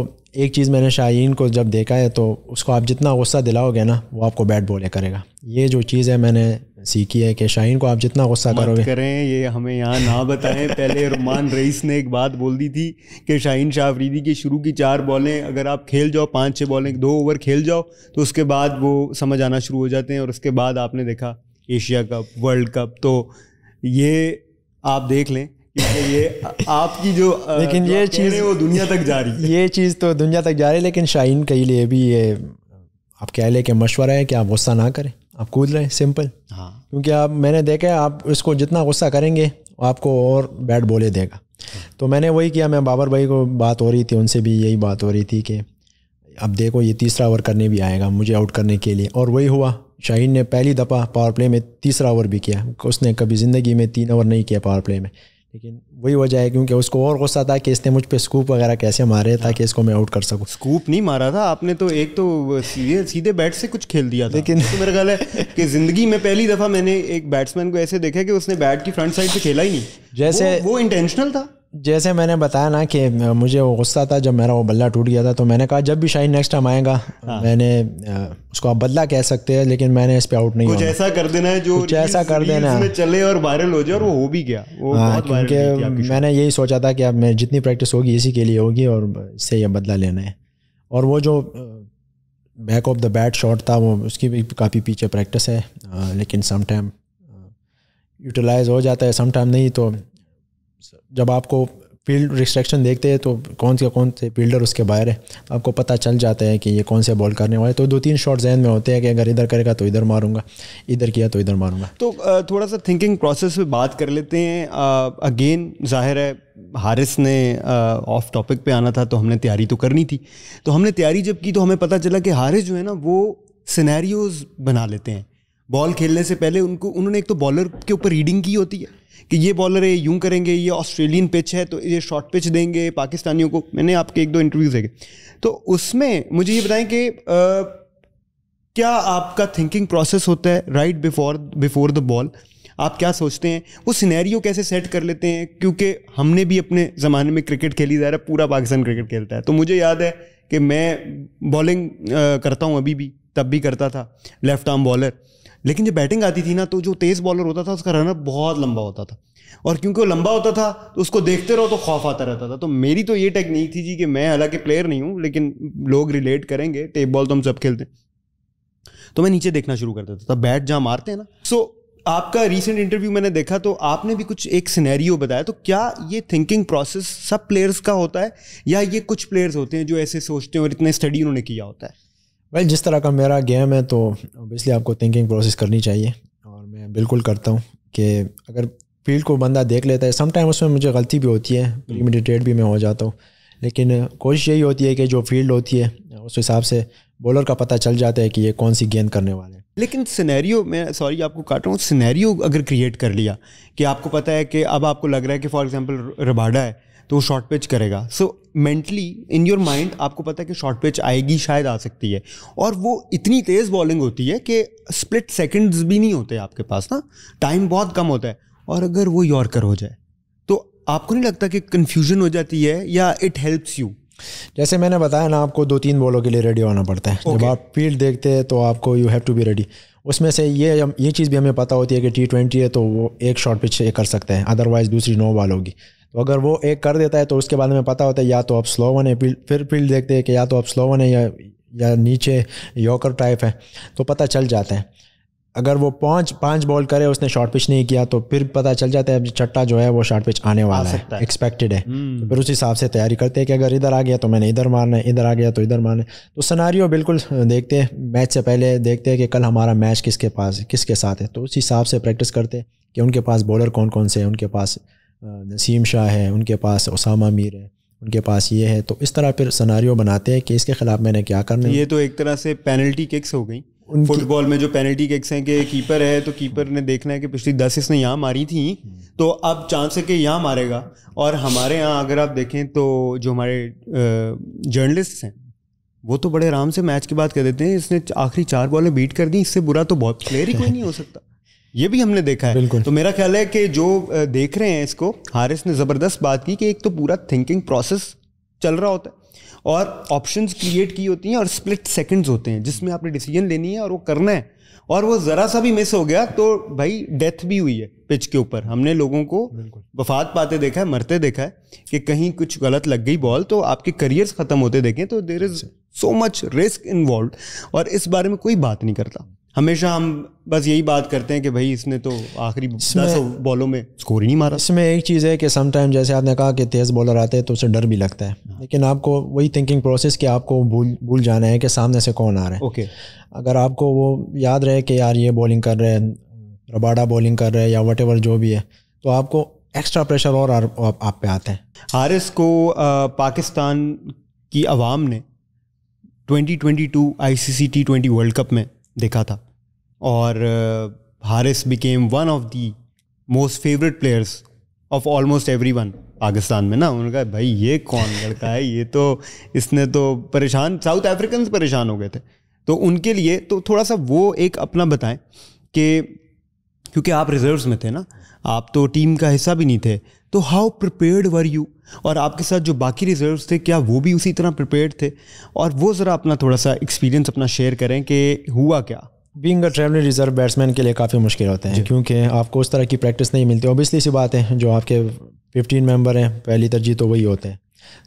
एक चीज़ मैंने शाइन को जब देखा है तो उसको आप जितना गुस्सा दिलाओगे ना वो आपको बैट बॉल करेगा ये जो चीज़ है मैंने सीखी है कि शाइन को आप जितना गुस्सा करोगे करें ये हमें यहाँ ना बताएं पहले रुमान रईस ने एक बात बोल दी थी कि शाहीन शाह अफरीदी की शुरू की चार बॉलें अगर आप खेल जाओ पाँच छः बॉलें दो ओवर खेल जाओ तो उसके बाद वो समझ आना शुरू हो जाते हैं और उसके बाद आपने देखा एशिया कप वर्ल्ड कप तो ये आप देख लें ये आपकी जो लेकिन जो ये चीज़ वो दुनिया तक जा रही है ये चीज़ तो दुनिया तक जा रही है लेकिन शाइन के लिए भी ये आप लें कि मशवरा है कि आप गुस्सा ना करें आप कूद रहे हैं सिंपल हाँ क्योंकि आप मैंने देखा है आप इसको जितना गुस्सा करेंगे आपको और बैट बोले देगा तो मैंने वही किया मैं बाबर भाई को बात हो रही थी उनसे भी यही बात हो रही थी कि अब देखो ये तीसरा ओवर करने भी आएगा मुझे आउट करने के लिए और वही हुआ शाहीन ने पहली दफ़ा पावर प्ले में तीसरा ओवर भी किया उसने कभी ज़िंदगी में तीन ओवर नहीं किया पावर प्ले में लेकिन वही वजह है क्योंकि उसको और गुस्सा था कि इसने मुझ पर स्कूप वगैरह कैसे मारे हाँ। ताकि इसको मैं आउट कर सकूँ स्कूप नहीं मारा था आपने तो एक तो सीधे सीधे बैट से कुछ खेल दिया था लेकिन तो मेरा ख्याल है कि ज़िंदगी में पहली दफ़ा मैंने एक बैट्समैन को ऐसे देखा कि उसने बैट की फ्रंट साइड से खेला ही नहीं जैसे वो, वो इंटेंशनल था जैसे मैंने बताया ना कि मुझे वो गुस्सा था जब मेरा वो बल्ला टूट गया था तो मैंने कहा जब भी शाइन नेक्स्ट टाइम आएगा हाँ। मैंने उसको आप बदला कह सकते हैं लेकिन मैंने इस पे आउट नहीं कुछ ऐसा कर देना है जो कुछ ऐसा कर देना है चले और वायरल हो जाए और वो हो भी गया वो हाँ, क्योंकि मैंने यही सोचा था कि अब मैं जितनी प्रैक्टिस होगी इसी के लिए होगी और इससे यह बदला लेना है और वो जो back of the bat shot था वो उसकी भी काफ़ी पीछे प्रैक्टिस है लेकिन समटाइम यूटिलाइज हो जाता है समटाइम नहीं तो जब आपको फील्ड रिस्ट्रिक्शन देखते हैं तो कौन से कौन से फील्डर उसके बाहर है तो आपको पता चल जाता है कि ये कौन से बॉल करने वाले तो दो तीन शॉट जहन में होते हैं कि अगर इधर करेगा तो इधर मारूंगा इधर किया तो इधर मारूंगा तो थोड़ा सा थिंकिंग प्रोसेस पे बात कर लेते हैं अगेन जाहिर है हारिस ने ऑफ टॉपिक पे आना था तो हमने तैयारी तो करनी थी तो हमने तैयारी जब की तो हमें पता चला कि हारिस जो है ना वो सिनेरियोज बना लेते हैं बॉल खेलने से पहले उनको उन्होंने एक तो बॉलर के ऊपर रीडिंग की होती है कि ये बॉलर है यूं करेंगे ये ऑस्ट्रेलियन पिच है तो ये शॉर्ट पिच देंगे पाकिस्तानियों को मैंने आपके एक दो इंटरव्यूज देखे तो उसमें मुझे ये बताएं कि आ, क्या आपका थिंकिंग प्रोसेस होता है right before before the ball आप क्या सोचते हैं वो सिनेरियो कैसे सेट कर लेते हैं क्योंकि हमने भी अपने ज़माने में क्रिकेट खेली जा रहा है पूरा पाकिस्तान क्रिकेट खेलता है तो मुझे याद है कि मैं बॉलिंग करता हूँ अभी भी तब भी करता था लेफ्ट आर्म बॉलर लेकिन जब बैटिंग आती थी ना तो जो तेज़ बॉलर होता था उसका रनअप बहुत लंबा होता था और क्योंकि वो लंबा होता था तो उसको देखते रहो तो खौफ आता रहता था तो मेरी तो ये टेक्निक थी जी कि मैं हालांकि प्लेयर नहीं हूँ लेकिन लोग रिलेट करेंगे टेप बॉल तो हम सब खेलते हैं तो मैं नीचे देखना शुरू कर देता था बैट जहाँ मारते हैं ना सो आपका रिसेंट इंटरव्यू मैंने देखा तो आपने भी कुछ एक सिनेरियो बताया तो क्या ये थिंकिंग प्रोसेस सब प्लेयर्स का होता है या ये कुछ प्लेयर्स होते हैं जो ऐसे सोचते हैं और इतने स्टडी उन्होंने किया होता है वेल जिस तरह का मेरा गेम है तो ओबियसली आपको थिंकिंग प्रोसेस करनी चाहिए और मैं बिल्कुल करता हूँ कि अगर फील्ड को बंदा देख लेता है समटाइम उसमें मुझे गलती भी होती है इमिडिटेट भी मैं हो जाता हूँ लेकिन कोशिश यही होती है कि जो फील्ड होती है उस हिसाब से बॉलर का पता चल जाता है कि ये कौन सी गेंद करने वाले हैं लेकिन सिनेरियो मैं सॉरी आपको काट रहा हूँ सिनेरियो अगर क्रिएट कर लिया कि आपको पता है कि अब आपको लग रहा है कि फॉर एग्जांपल रबाडा है तो वो शॉर्ट पिच करेगा so mentally in your mind आपको पता है कि शॉर्ट पिच आएगी शायद आ सकती है और वो इतनी तेज़ बॉलिंग होती है कि स्प्लिट सेकंड्स भी नहीं होते आपके पास ना टाइम बहुत कम होता है और अगर वो यॉर्कर हो जाए तो आपको नहीं लगता कि कन्फ्यूजन हो जाती है या इट हेल्प्स यू जैसे मैंने बताया ना आपको दो तीन बॉलों के लिए रेडी होना पड़ता है okay. जब आप फील्ड देखते हैं तो आपको you have to be ready उसमें से ये ये चीज़ भी हमें पता होती है कि टी ट्वेंटी है तो वो एक शॉट पिच कर सकते हैं अदरवाइज़ दूसरी नौ बॉल होगी तो अगर वो एक कर देता है तो उसके बाद में पता होता है या तो आप स्लो वन है फिर फील्ड देखते हैं कि या तो आप स्लो वन है या या नीचे योकर टाइप है तो पता चल जाता है अगर वो पाँच पाँच बॉल करे उसने शॉर्ट पिच नहीं किया तो फिर पता चल जाता है चट्टा जो है वो शॉर्ट पिच आने वाला है एक्सपेक्टेड है हम्म। तो फिर उस हिसाब से तैयारी करते हैं कि अगर इधर आ गया तो मैंने इधर मारना है इधर आ गया तो इधर मारना है तो सनारी बिल्कुल देखते हैं मैच से पहले देखते हैं कि कल हमारा मैच किसके पास किसके साथ है तो उस हिसाब से प्रैक्टिस करते हैं कि उनके पास बॉलर कौन कौन से हैं उनके पास नसीम शाह है उनके पास उसामा मीर है उनके पास ये है तो इस तरह फिर सनारियों बनाते हैं कि इसके ख़िलाफ़ मैंने क्या करना ये तो एक तरह से पेनल्टी किक्स हो गई फुटबॉल में जो पेनल्टी किक्स हैं कि कीपर है तो कीपर ने देखना है कि पिछली दस इसने यहाँ मारी थी तो अब चांस है कि यहाँ मारेगा और हमारे यहाँ अगर आप देखें तो जो हमारे जर्नलिस्ट हैं वो तो बड़े आराम से मैच की बात कर देते हैं इसने आखिरी चार बॉलें बीट कर दी इससे बुरा तो बहुत प्लेयर ही कोई नहीं हो सकता ये भी हमने देखा है बिल्कुल तो मेरा ख्याल है कि जो देख रहे हैं इसको हारिस ने ज़बरदस्त बात की कि एक तो पूरा थिंकिंग प्रोसेस चल रहा होता है और ऑप्शंस क्रिएट की होती हैं और स्प्लिट सेकंड्स होते हैं जिसमें आपने डिसीजन लेनी है और वो करना है और वो ज़रा सा भी मिस हो गया तो भाई डेथ भी हुई है पिच के ऊपर हमने लोगों को वफात पाते देखा है मरते देखा है कि कहीं कुछ गलत लग गई बॉल तो आपके करियर्स ख़त्म होते देखें तो there is so much risk involve और इस बारे में कोई बात नहीं करता हमेशा हम बस यही बात करते हैं कि भाई इसने तो आखिरी बॉलों में स्कोर ही नहीं मारा इसमें एक चीज़ है कि समटाइम जैसे आपने कहा कि तेज़ बॉलर आते हैं तो उसे डर भी लगता है हाँ। लेकिन आपको वही थिंकिंग प्रोसेस कि आपको भूल भूल जाना है कि सामने से कौन आ रहा है ओके अगर आपको वो याद रहे कि यार ये बॉलिंग कर रहे हैं रबाडा बॉलिंग कर रहे हैं या वट जो भी है तो आपको एक्स्ट्रा प्रेशर और आप, पे आते हैं हारिस को पाकिस्तान की आवाम ने twenty T twenty world cup में देखा था और Haris became one of the most favourite players of almost every one Pakistan में ना उन्होंने कहा भाई ये कौन लड़का है ये तो इसने तो परेशान साउथ अफ्रीकन परेशान हो गए थे तो उनके लिए तो थोड़ा सा वो एक अपना बताएं कि क्योंकि आप रिजर्व्स में थे ना आप तो टीम का हिस्सा भी नहीं थे तो हाउ प्रिपेयर्ड वर यू और आपके साथ जो बाकी रिजर्व्स थे क्या वो भी उसी तरह प्रिपेयर्ड थे और वो ज़रा अपना थोड़ा सा एक्सपीरियंस अपना शेयर करें कि हुआ क्या बींग अ रिजर्व बैट्समैन के लिए काफ़ी मुश्किल होते हैं क्योंकि आपको उस तरह की प्रैक्टिस नहीं मिलती ओबियसली सी बात है जो आपके फिफ्टीन मेंबर हैं पहली तरजीह तो वही होते हैं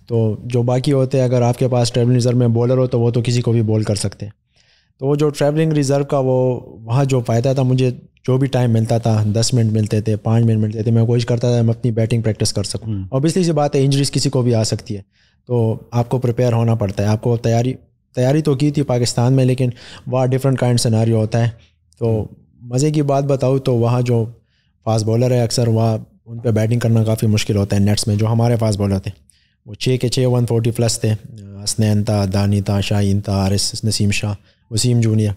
तो जो बाकी होते हैं अगर आपके पास ट्रेवलिंग रिजर्व में बॉलर हो तो वो तो किसी को भी बॉल कर सकते हैं तो वो जो ट्रैवलिंग रिज़र्व का वो वहाँ जो फ़ायदा था मुझे जो भी टाइम मिलता था दस मिनट मिलते थे पाँच मिनट मिलते थे मैं कोशिश करता था मैं अपनी बैटिंग प्रैक्टिस कर सकूँ ऑब्वियसली हम्म। सी बात है इंजरीज किसी को भी आ सकती है तो आपको प्रिपेयर होना पड़ता है आपको तैयारी तैयारी तो की थी पाकिस्तान में लेकिन वहाँ डिफरेंट काइंड सिनारियो होता है तो हम्म। मज़े की बात बताऊँ तो वहाँ जो फास्ट बॉलर है अक्सर वहाँ उन पर बैटिंग करना काफ़ी मुश्किल होता है नेट्स में जो हमारे फास्ट बॉलर थे वो छः के छः वन फोर्टी प्लस थे हसनैन था दानी था शाहीन था आरिस नसीम शाह वसीम जूनियर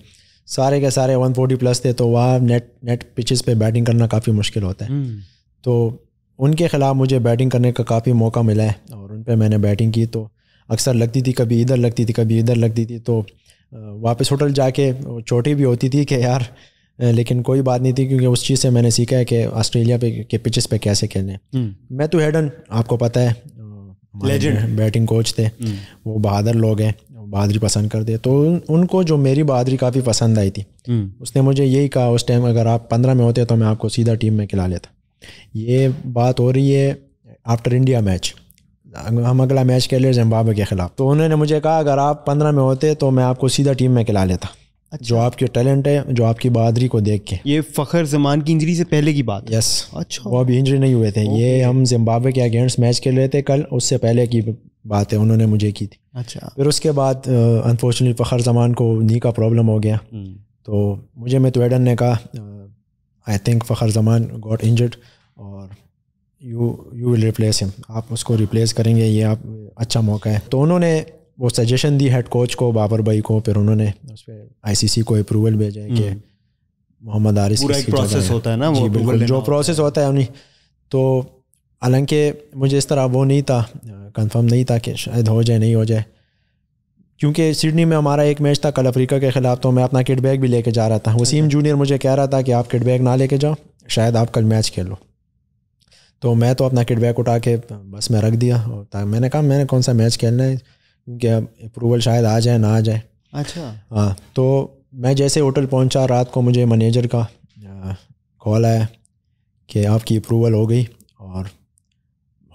सारे के सारे 140 प्लस थे तो वहाँ नेट नेट पिचेस पे बैटिंग करना काफ़ी मुश्किल होता है हम्म। तो उनके ख़िलाफ़ मुझे बैटिंग करने का काफ़ी मौका मिला है और उन पर मैंने बैटिंग की तो अक्सर लगती थी कभी इधर लगती थी कभी इधर लगती थी तो वापस होटल जाके छोटी भी होती थी कि यार लेकिन कोई बात नहीं थी क्योंकि उस चीज़ से मैंने सीखा है कि ऑस्ट्रेलिया पे के पिचेस पे कैसे खेलने हम्म। मैं तो हेडन आपको पता है लेजेंड बैटिंग कोच थे हम्म। वो बहादुर लोग हैं बहादरी पसंद करते तो उनको जो मेरी बहादरी काफ़ी पसंद आई थी हम्म। उसने मुझे यही कहा उस टाइम अगर आप पंद्रह में होते तो मैं आपको सीधा टीम में खिला लेता ये बात हो रही है आफ्टर इंडिया मैच हम अगला मैच खेल रहे जिम्बाब्वे के खिलाफ तो उन्होंने मुझे कहा अगर आप पंद्रह में होते तो मैं आपको सीधा टीम में खिला लेता अच्छा। जो आपके टैलेंट है जो आपकी बहादरी को देख के ये फ़खर जमान की इंजरी से पहले की बात यस अच्छा वो अभी इंजरी नहीं हुए थे ये हम जिम्बाब्वे के अगेंस्ट मैच खेल रहे थे कल उससे पहले की बात है उन्होंने मुझे की थी अच्छा फिर उसके बाद अनफॉर्चुनेटली फ़खर जमान को नी का प्रॉब्लम हो गया हम्म। तो मुझे मेतवेडन ने कहा I think Fakhar Zaman got injured और you you will replace him आप उसको रिप्लेस करेंगे ये आप अच्छा मौका है तो उन्होंने वो सजेशन दी हेड कोच को बाबर भाई को फिर उन्होंने उस पर आई सी सी को अप्रूवल भेजा है कि हम्म। मोहम्मद आरिस प्रोसेस होता है ना वो जो प्रोसेस होता है उन्हीं तो हालांकि मुझे इस तरह वो नहीं था कंफर्म नहीं था कि शायद हो जाए नहीं हो जाए क्योंकि सिडनी में हमारा एक मैच था कल अफ्रीका के ख़िलाफ़ तो मैं अपना किट बैग भी लेके जा रहा था वसीम जूनियर अच्छा। मुझे कह रहा था कि आप किट बैग ना लेके जाओ शायद आप कल मैच खेल लो तो मैं तो अपना किट बैग उठा के बस में रख दिया और मैंने कहा मैंने कौन सा मैच खेलना है क्योंकि अब अप्रूवल शायद आ जाए ना आ जाए अच्छा हाँ तो मैं जैसे होटल पहुँचा रात को मुझे मैनेजर का कॉल आया कि आपकी अप्रूवल हो गई और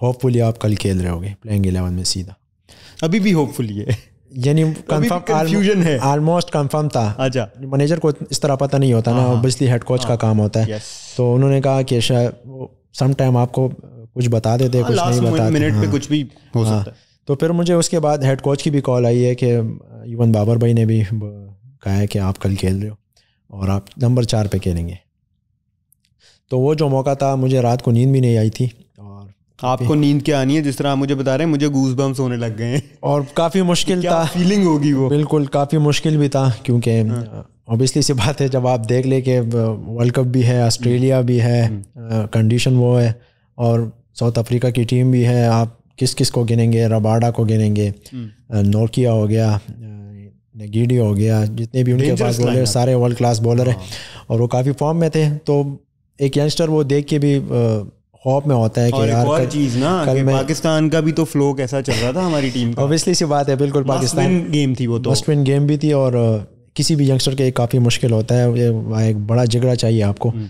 होपफुली आप कल खेल रहे होगे प्लेइंग एलेवन में सीधा अभी भी होपफुली है यानी कंफर्म है ऑलमोस्ट कंफर्म था अच्छा मैनेजर को इस तरह पता नहीं होता ना ऑब्वियसली हेड कोच का हाँ। काम होता है तो उन्होंने कहा कि सम टाइम आपको कुछ बता देते हाँ, कुछ नहीं बता मिनट पे हाँ। कुछ भी हो सकता है तो फिर मुझे उसके बाद हेड कोच की भी कॉल आई है कि इवन बाबर भाई ने भी कहा है कि आप कल खेल रहे हो और आप नंबर चार पे खेलेंगे तो वो जो मौका था मुझे रात को नींद भी नहीं आई थी आपको नींद क्या आनी है जिस तरह आप मुझे बता रहे हैं मुझे गूस बम्स होने लग गए हैं और काफ़ी मुश्किल था फीलिंग होगी वो बिल्कुल काफ़ी मुश्किल भी था क्योंकि ऑब्वियसली हाँ। सी बात है जब आप देख ले कि वर्ल्ड कप भी है ऑस्ट्रेलिया भी है कंडीशन हम्म। वो है और साउथ अफ्रीका की टीम भी है आप किस किस को गिनेंगे रबाडा को गिनेंगे नोकिया हम्म। हो गया नगीडी हो गया जितने भी उनके पास बॉलर सारे वर्ल्ड क्लास बॉलर हैं हाँ। और वो काफ़ी फॉर्म में थे तो एक यंगस्टर वो देख के भी खौफ में होता है कि यार कल, चीज ना कि पाकिस्तान का भी तो फ्लो कैसा चल रहा था हमारी टीम का ऑब्वियसली सी बात है बिल्कुल पाकिस्तान गेम थी वो तो मस्ट विन गेम भी थी और किसी भी यंगस्टर के काफ़ी मुश्किल होता है वहाँ एक बड़ा जिगड़ा चाहिए आपको हम्म।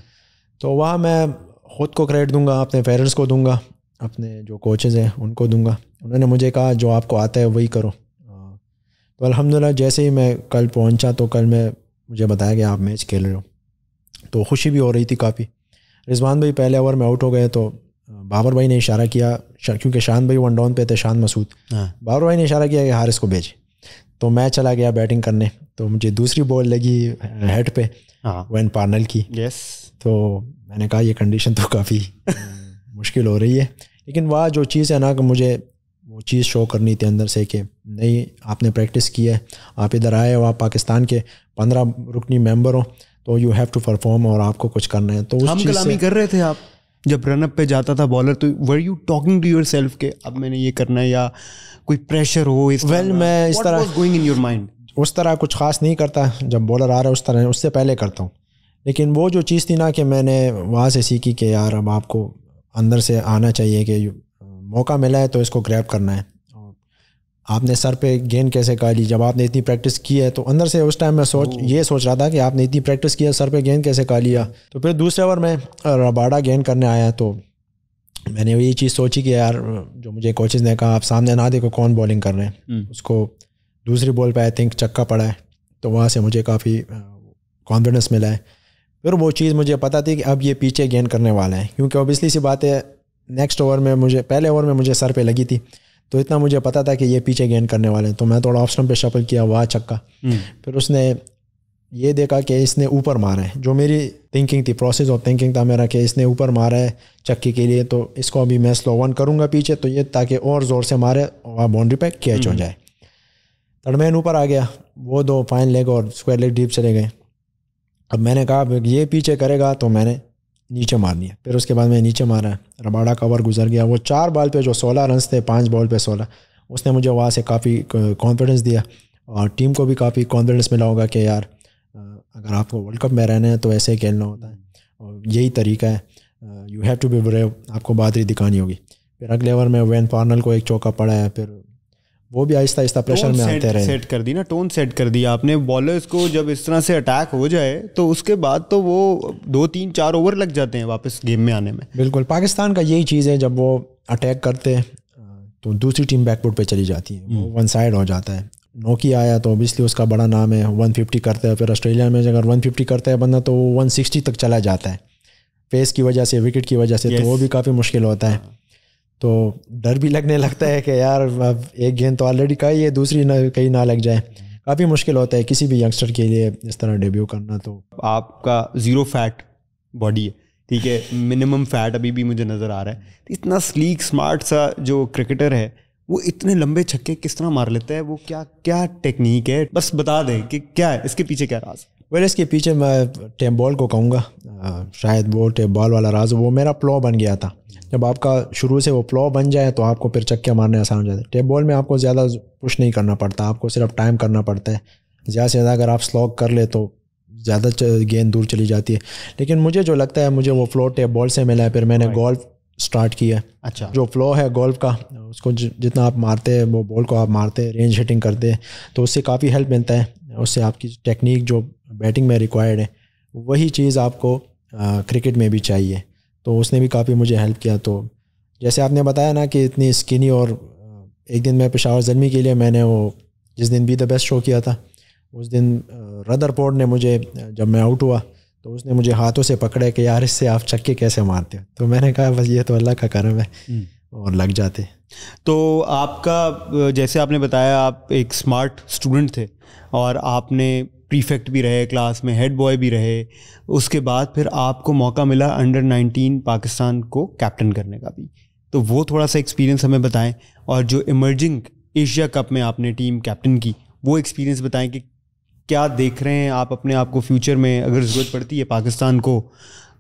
तो वहाँ मैं खुद को क्रेडिट दूंगा अपने पेरेंट्स को दूंगा अपने जो कोचेज़ हैं उनको दूंगा उन्होंने मुझे कहा जो आपको आता है वही करो तो अलहमदिल्ला जैसे ही मैं कल पहुंचा तो कल मैं मुझे बताया गया आप मैच खेल रहे हो तो खुशी भी हो रही थी काफ़ी रिजवान भाई पहले ओवर में आउट हो गए तो बाबर भाई ने इशारा किया क्योंकि शान भाई वन डाउन पे थे शान मसूद हाँ। बाबर भाई ने इशारा किया कि हारिस को भेज तो मैं चला गया बैटिंग करने तो मुझे दूसरी बॉल लगी हेड पे वैन हाँ। पार्नल की यस तो मैंने कहा ये कंडीशन तो काफ़ी मुश्किल हो रही है लेकिन वह जो चीज़ है ना कि मुझे वो चीज़ शो करनी थी अंदर से कि नहीं आपने प्रैक्टिस की है आप इधर आए हो आप पाकिस्तान के पंद्रह रुकनी मेंबर हो तो यू हैव टू परफॉर्म और आपको कुछ करना है तो उस हम कलामी कर रहे थे आप जब रनअप पे जाता था बॉलर तो were you talking to yourself के अब मैंने ये करना है या कोई प्रेशर हो इस वेल well, मैं इस तरह गोइंग इन योर माइंड उस तरह कुछ खास नहीं करता जब बॉलर आ रहा है उस तरह उससे पहले करता हूँ लेकिन वो जो चीज़ थी ना कि मैंने वहाँ से सीखी कि यार अब आपको अंदर से आना चाहिए कि मौका मिला है तो इसको ग्रैब करना है आपने सर पे गेंद कैसे कर ली जब आपने इतनी प्रैक्टिस की है तो अंदर से उस टाइम मैं सोच ये सोच रहा था कि आपने इतनी प्रैक्टिस किया सर पे गेंद कैसे कर लिया तो फिर दूसरे ओवर में रबाडा गेंद करने आया तो मैंने यही चीज़ सोची कि यार जो मुझे कोचेज़ ने कहा आप सामने ना देखो कौन बॉलिंग कर रहे हैं हम्म। उसको दूसरी बॉल पर आई थिंक चक्का पड़ा है तो वहाँ से मुझे काफ़ी कॉन्फिडेंस मिला है फिर वो चीज़ मुझे पता थी कि अब ये पीछे गेंद करने वाला है क्योंकि ओबियसली सी बात है नेक्स्ट ओवर में मुझे पहले ओवर में मुझे सर पे लगी थी तो इतना मुझे पता था कि ये पीछे गेंद करने वाले हैं तो मैं थोड़ा ऑफ स्टम्प पे शफल किया वाह छक्का हम्म। फिर उसने ये देखा कि इसने ऊपर मारा है जो मेरी थिंकिंग थी प्रोसेस ऑफ थिंकिंग था मेरा कि इसने ऊपर मारा है चक्की के लिए तो इसको अभी मैं स्लो वन करूँगा पीछे तो ये ताकि और ज़ोर से मारे और बाउंड्री पे कैच हो हम्म। जाए तड़मैन ऊपर आ गया वो दो फाइन लेग और स्क्वायर लेग डीप चले गए अब मैंने कहा ये पीछे करेगा तो मैंने नीचे मारनी है फिर उसके बाद मैं नीचे मारा है रबाड़ा का ओवर गुजर गया वो चार बॉल पे जो सोलह रन थे पाँच बॉल पे सोलह उसने मुझे वहाँ से काफ़ी कॉन्फिडेंस दिया और टीम को भी काफ़ी कॉन्फिडेंस मिला होगा कि यार अगर आपको वर्ल्ड कप में रहना है तो ऐसे ही खेलना होता है और यही तरीका है you have to be brave आपको बहादुरी दिखानी होगी फिर अगले ओवर में वैन फार्नल को एक चौका पड़ा है फिर वो भी आहिस्ता आहिस्ता प्रेशर में आते रहे सेट कर दी ना टोन सेट कर दिया आपने बॉलर्स को जब इस तरह से अटैक हो जाए तो उसके बाद तो वो दो तीन चार ओवर लग जाते हैं वापस गेम में आने में बिल्कुल पाकिस्तान का यही चीज़ है जब वो अटैक करते हैं तो दूसरी टीम बैकवर्ड पे चली जाती है वो वन हम्म। साइड हो जाता है नोकी आया तो ओबियसली उसका बड़ा नाम है वन फिफ्टी करता है फिर ऑस्ट्रेलिया में अगर वन फिफ्टी करता है बंदा तो वो वन सिक्सटी तक चला जाता है पेस की वजह से विकेट की वजह से तो वो भी काफ़ी मुश्किल होता है हाँ। तो डर भी लगने लगता है कि यार अब एक गेंद तो ऑलरेडी का ही है दूसरी ना कहीं ना लग जाए काफ़ी मुश्किल होता है किसी भी यंगस्टर के लिए इस तरह डेब्यू करना तो आपका ज़ीरो फैट बॉडी है ठीक है मिनिमम फैट अभी भी मुझे नज़र आ रहा है तो इतना स्लीक स्मार्ट सा जो क्रिकेटर है वो इतने लंबे छक्के किस तरह मार लेता है वो क्या क्या टेक्निक है बस बता दें कि क्या है इसके पीछे क्या राज वेल इसके पीछे मैं टेम बॉल को कहूँगा शायद वो टेम बॉल वाला राज वो मेरा प्लो बन गया था जब आपका शुरू से वो प्लॉ बन जाए तो आपको फिर चक्के मारने आसान हो जाते हैं टेप बॉल में आपको ज़्यादा पुश नहीं करना पड़ता आपको सिर्फ टाइम करना पड़ता है ज़्यादा से ज़्यादा अगर आप स्लॉग कर ले तो ज़्यादा गेंद दूर चली जाती है लेकिन मुझे जो लगता है मुझे वो फ्लो टेप बॉल से मिला है फिर मैंने गोल्फ स्टार्ट किया अच्छा जो फ्लो है गोल्फ का उसको जितना आप मारते हैं वो बॉल को आप मारते हैं रेंज हिटिंग करते हैं तो उससे काफ़ी हेल्प मिलता है उससे आपकी टेक्निक जो बैटिंग में रिक्वायर्ड है वही चीज़ आपको क्रिकेट में भी चाहिए तो उसने भी काफ़ी मुझे हेल्प किया तो जैसे आपने बताया ना कि इतनी स्किनी और एक दिन मैं पेशावर जलमी के लिए मैंने वो जिस दिन बी द बेस्ट शो किया था उस दिन रदर पोर्ड ने मुझे जब मैं आउट हुआ तो उसने मुझे हाथों से पकड़े कि यार इससे आप छक्के कैसे मारते हैं तो मैंने कहा बस ये तो अल्लाह का करम है हम्म। और लग जाते तो आपका जैसे आपने बताया आप एक स्मार्ट स्टूडेंट थे और आपने प्रीफेक्ट भी रहे क्लास में हेड बॉय भी रहे उसके बाद फिर आपको मौका मिला अंडर 19 पाकिस्तान को कैप्टन करने का भी तो वो थोड़ा सा एक्सपीरियंस हमें बताएं और जो इमर्जिंग एशिया कप में आपने टीम कैप्टन की वो एक्सपीरियंस बताएं कि क्या देख रहे हैं आप अपने आप को फ्यूचर में अगर ज़रूरत पड़ती है पाकिस्तान को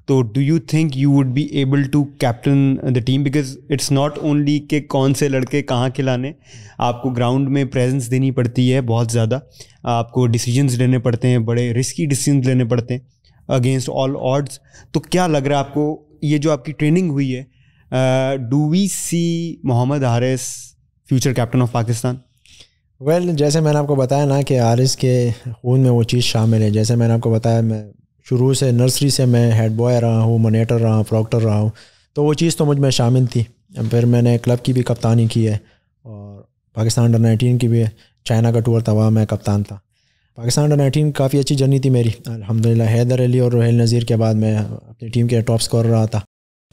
तो do you think you would be able to captain the team because it's not only के कौन से लड़के कहाँ खिलाने आपको ग्राउंड में प्रेजेंस देनी पड़ती है बहुत ज़्यादा आपको डिसीजंस लेने पड़ते हैं बड़े रिस्की डिसीजन लेने पड़ते हैं अगेंस्ट ऑल ऑड्स तो क्या लग रहा है आपको ये जो आपकी ट्रेनिंग हुई है do we see Mohammad Haris future captain of Pakistan well जैसे मैंने आपको बताया ना कि हारिस के खून में वो चीज़ शामिल है जैसे मैंने आपको बताया मैं शुरू से नर्सरी से मैं हेड बॉय रहा हूँ मोनेटर रहा हूँ प्रॉक्टर रहा हूँ तो वो चीज़ तो मुझ में शामिल थी फिर मैंने क्लब की भी कप्तानी की है और पाकिस्तान अंडर नाइनटीन की भी चाइना का टूर था मैं कप्तान था पाकिस्तान अंडर नाइनटीन काफ़ी अच्छी जर्नी थी मेरी अलहमदिल्ला हैदर अली और रोहेल नज़ीर के बाद मैं अपनी टीम के टॉप स्कोर रहा था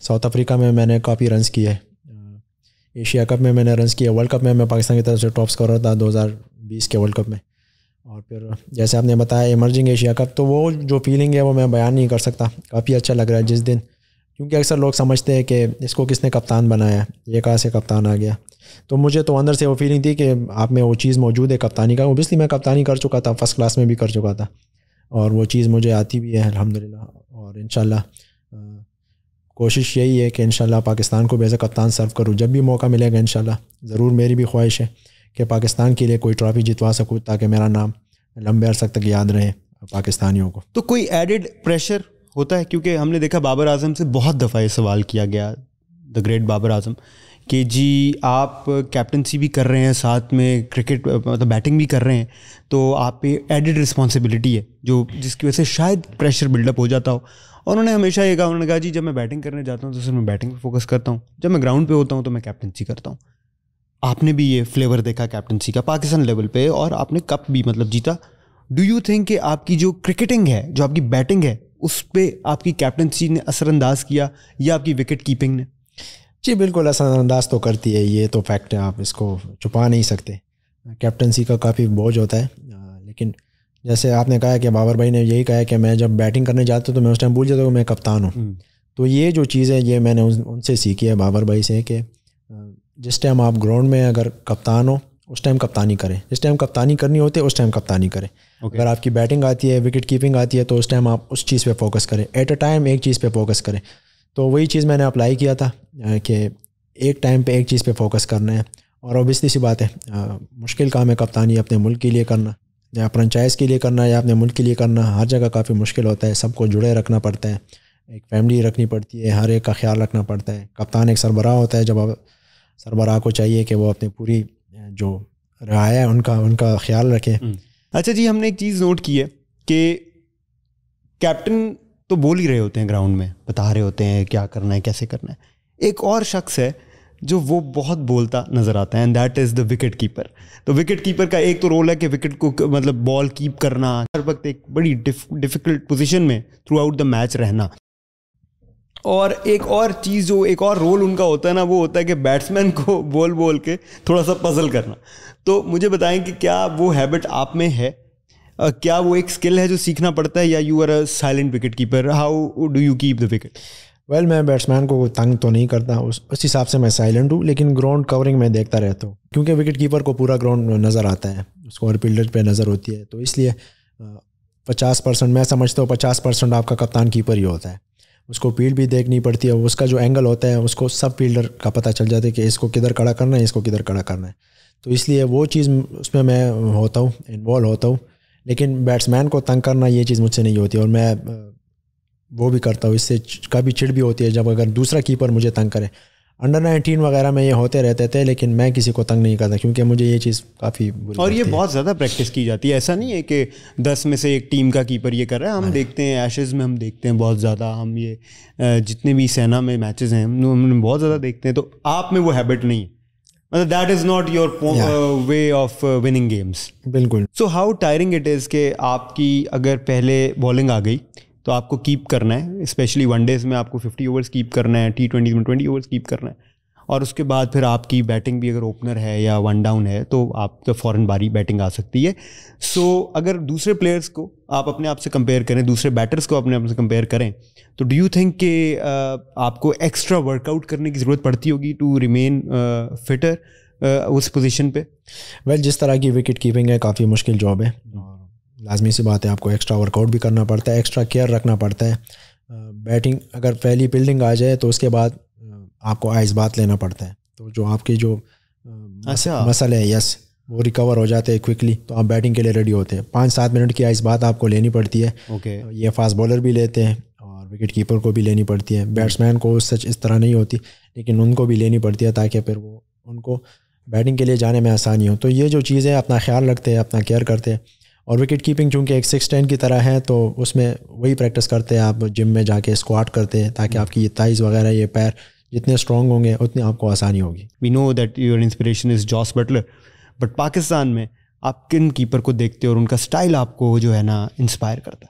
साउथ अफ्रीका में मैंने काफ़ी रनस किए एशिया कप में मैंने रनस किए वर्ल्ड कप में मैं पाकिस्तान की तरफ से टॉप स्कोर था दो के वर्ल्ड कप में और फिर जैसे आपने बताया इमर्जिंग एशिया कप तो वो जो फीलिंग है वो मैं बयान नहीं कर सकता काफ़ी अच्छा लग रहा है जिस दिन क्योंकि अक्सर लोग समझते हैं कि इसको किसने कप्तान बनाया ये कहाँ से कप्तान आ गया तो मुझे तो अंदर से वो फीलिंग थी कि आप में वो चीज़ मौजूद है कप्तानी का ओबियसली मैं कप्तानी कर चुका था फर्स्ट क्लास में भी कर चुका था और वो चीज़ मुझे आती भी है अलहमदिल्ला और इन कोशिश यही है कि इन पाकिस्तान को बेज़ कप्तान सर्व करूँ जब भी मौका मिलेगा इन ज़रूर मेरी भी ख्वाहिश है कि पाकिस्तान के लिए कोई ट्रॉफी जितवा सकूँ ताकि मेरा नाम लंबे अरसक तक याद रहे पाकिस्तानियों को तो कोई एडेड प्रेशर होता है क्योंकि हमने देखा बाबर आजम से बहुत दफ़ा ये सवाल किया गया द ग्रेट बाबर आजम कि जी आप कैप्टनसी भी कर रहे हैं साथ में क्रिकेट मतलब बैटिंग भी कर रहे हैं तो आप पे एडेड रिस्पॉन्सिबिलिटी है जो जिसकी वजह से शायद प्रेशर बिल्डअप हो जाता हो और उन्होंने हमेशा ये कहा उन्होंने कहा जी जब मैं बैटिंग करने जाता हूँ तो सिर्फ मैं बैटिंग पर फोकस करता हूँ जब मैं ग्राउंड पर होता हूँ तो मैं कैप्टनसी करता हूँ आपने भी ये फ्लेवर देखा कैप्टनसी का पाकिस्तान लेवल पे और आपने कप भी मतलब जीता डू यू थिंक कि आपकी जो क्रिकेटिंग है जो आपकी बैटिंग है उस पर आपकी कैप्टनसी ने असरअंदाज किया या आपकी विकेट कीपिंग ने जी बिल्कुल असरअंदाज तो करती है ये तो फैक्ट है आप इसको छुपा नहीं सकते कैप्टनसी का काफ़ी बोझ होता है लेकिन जैसे आपने कहा कि बाबर भाई ने यही कहा कि मैं जब बैटिंग करने जाता तो मैं उस टाइम भूल जाता हूँ मैं कप्तान हूँ हम्म। तो ये जो चीज़ है ये मैंने उनसे सीखी है बाबर भाई से कि जिस टाइम आप ग्राउंड में अगर कप्तान हो उस टाइम कप्तानी करें जिस टाइम कप्तानी करनी होती है उस टाइम कप्तानी करें okay. अगर आपकी बैटिंग आती है विकेट कीपिंग आती है तो उस टाइम आप उस चीज़ पे फोकस करें एट अ टाइम एक चीज़ पे फोकस करें तो वही चीज़ मैंने अप्लाई किया था कि एक टाइम पे एक चीज़ पे फोकस करना है और ओबियसली सी बात है आ, मुश्किल काम है कप्तानी अपने मुल्क के लिए करना या फ्रेंचाइज के लिए करना या अपने मुल्क के लिए करना हर जगह काफ़ी मुश्किल होता है सबको जुड़े रखना पड़ता है एक फैमिली रखनी पड़ती है हर एक का ख्याल रखना पड़ता है कप्तान एक सरबराह होता है जब आप सरबराह को चाहिए कि वो अपनी पूरी जो राय है उनका उनका ख्याल रखें हम्म। अच्छा जी हमने एक चीज़ नोट की है कि कैप्टन तो बोल ही रहे होते हैं ग्राउंड में बता रहे होते हैं क्या करना है कैसे करना है एक और शख्स है जो वो बहुत बोलता नज़र आता है and that is the wicket keeper तो विकेट कीपर का एक तो रोल है कि विकेट को मतलब बॉल कीप करना हर वक्त एक बड़ी डिफिकल्ट पोजीशन में थ्रू आउट द मैच रहना और एक और चीज़ जो एक और रोल उनका होता है ना वो होता है कि बैट्समैन को बोल बोल के थोड़ा सा पजल करना तो मुझे बताएं कि क्या वो हैबिट आप में है uh, क्या वो एक स्किल है जो सीखना पड़ता है या you are a silent wicket keeper how do you keep the wicket well मैं बैट्समैन को तंग तो नहीं करता उस उस हिसाब से मैं साइलेंट हूँ लेकिन ग्राउंड कवरिंग मैं देखता रहता हूँ क्योंकि विकेट कीपर को पूरा ग्राउंड नज़र आता है उसको और फील्डर पर नज़र होती है तो इसलिए पचास परसेंट मैं समझता हूँ पचास परसेंट आपका कप्तान कीपर ही होता है उसको फील्ड भी देखनी पड़ती है उसका जो एंगल होता है उसको सब फील्डर का पता चल जाता है कि इसको किधर खड़ा करना है इसको किधर खड़ा करना है तो इसलिए वो चीज़ उसमें मैं होता हूँ इन्वॉल्व होता हूँ लेकिन बैट्समैन को तंग करना ये चीज़ मुझसे नहीं होती और मैं वो भी करता हूँ इससे कभी चिड़ भी होती है जब अगर दूसरा कीपर मुझे तंग करे अंडर नाइनटीन वगैरह में ये होते रहते थे लेकिन मैं किसी को तंग नहीं करता क्योंकि मुझे ये चीज़ काफ़ी और ये बहुत ज़्यादा प्रैक्टिस की जाती है ऐसा नहीं है कि दस में से एक टीम का कीपर ये कर रहा है हम हाँ। देखते हैं एशेज़ में हम देखते हैं बहुत ज़्यादा हम ये जितने भी सेना में मैचेस हैं हम बहुत ज़्यादा देखते हैं तो आप में वो हैबिट नहीं है मतलब that is not your way of winning games बिल्कुल so how tiring it is के आपकी अगर पहले बॉलिंग आ गई तो आपको कीप करना है स्पेशली वन डेज़ में आपको फिफ्टी ओवर्स कीप करना है टी ट्वेंटी में ट्वेंटी ओवर्स कीप करना है और उसके बाद फिर आपकी बैटिंग भी अगर ओपनर है या वन डाउन है तो तो फ़ौरन बारी बैटिंग आ सकती है सो so, अगर दूसरे प्लेयर्स को आप अपने आप से कंपेयर करें दूसरे बैटर्स को अपने आप से कंपेयर करें तो डू यू थिंक कि आपको एक्स्ट्रा वर्कआउट करने की ज़रूरत पड़ती होगी टू रिमेन फिटर उस पोजीशन पे वेल well, जिस तरह की विकेट कीपिंग है काफ़ी मुश्किल जॉब है हाँ। लाजमी सी बात है आपको एक्स्ट्रा वर्कआउट भी करना पड़ता है एक्स्ट्रा केयर रखना पड़ता है बैटिंग अगर पहली बिल्डिंग आ जाए तो उसके बाद आपको आइस बात लेना पड़ता है तो जो आपकी जो अच्छा मसल है यस वो रिकवर हो जाते हैं क्विकली तो आप बैटिंग के लिए रेडी होते हैं पाँच सात मिनट की आइस बात आपको लेनी पड़ती है ओके ये फास्ट बॉलर भी लेते हैं और विकेट कीपर को भी लेनी पड़ती है बैट्समैन को सच इस तरह नहीं होती लेकिन उनको भी लेनी पड़ती है ताकि फिर वो उनको बैटिंग के लिए जाने में आसानी हो तो ये जो चीज़ें अपना ख्याल रखते हैं अपना केयर करते हैं और विकेट कीपिंग चूँकि एक सिक्स टेन की तरह है तो उसमें वही प्रैक्टिस करते हैं आप जिम में जाके स्क्वाट करते हैं ताकि hmm. आपकी ये ताइज वगैरह ये पैर जितने स्ट्रॉन्ग होंगे उतनी आपको आसानी होगी we know that your inspiration is Jos Buttler but Pakistan में आप किन कीपर को देखते हो और उनका स्टाइल आपको जो है ना इंस्पायर करता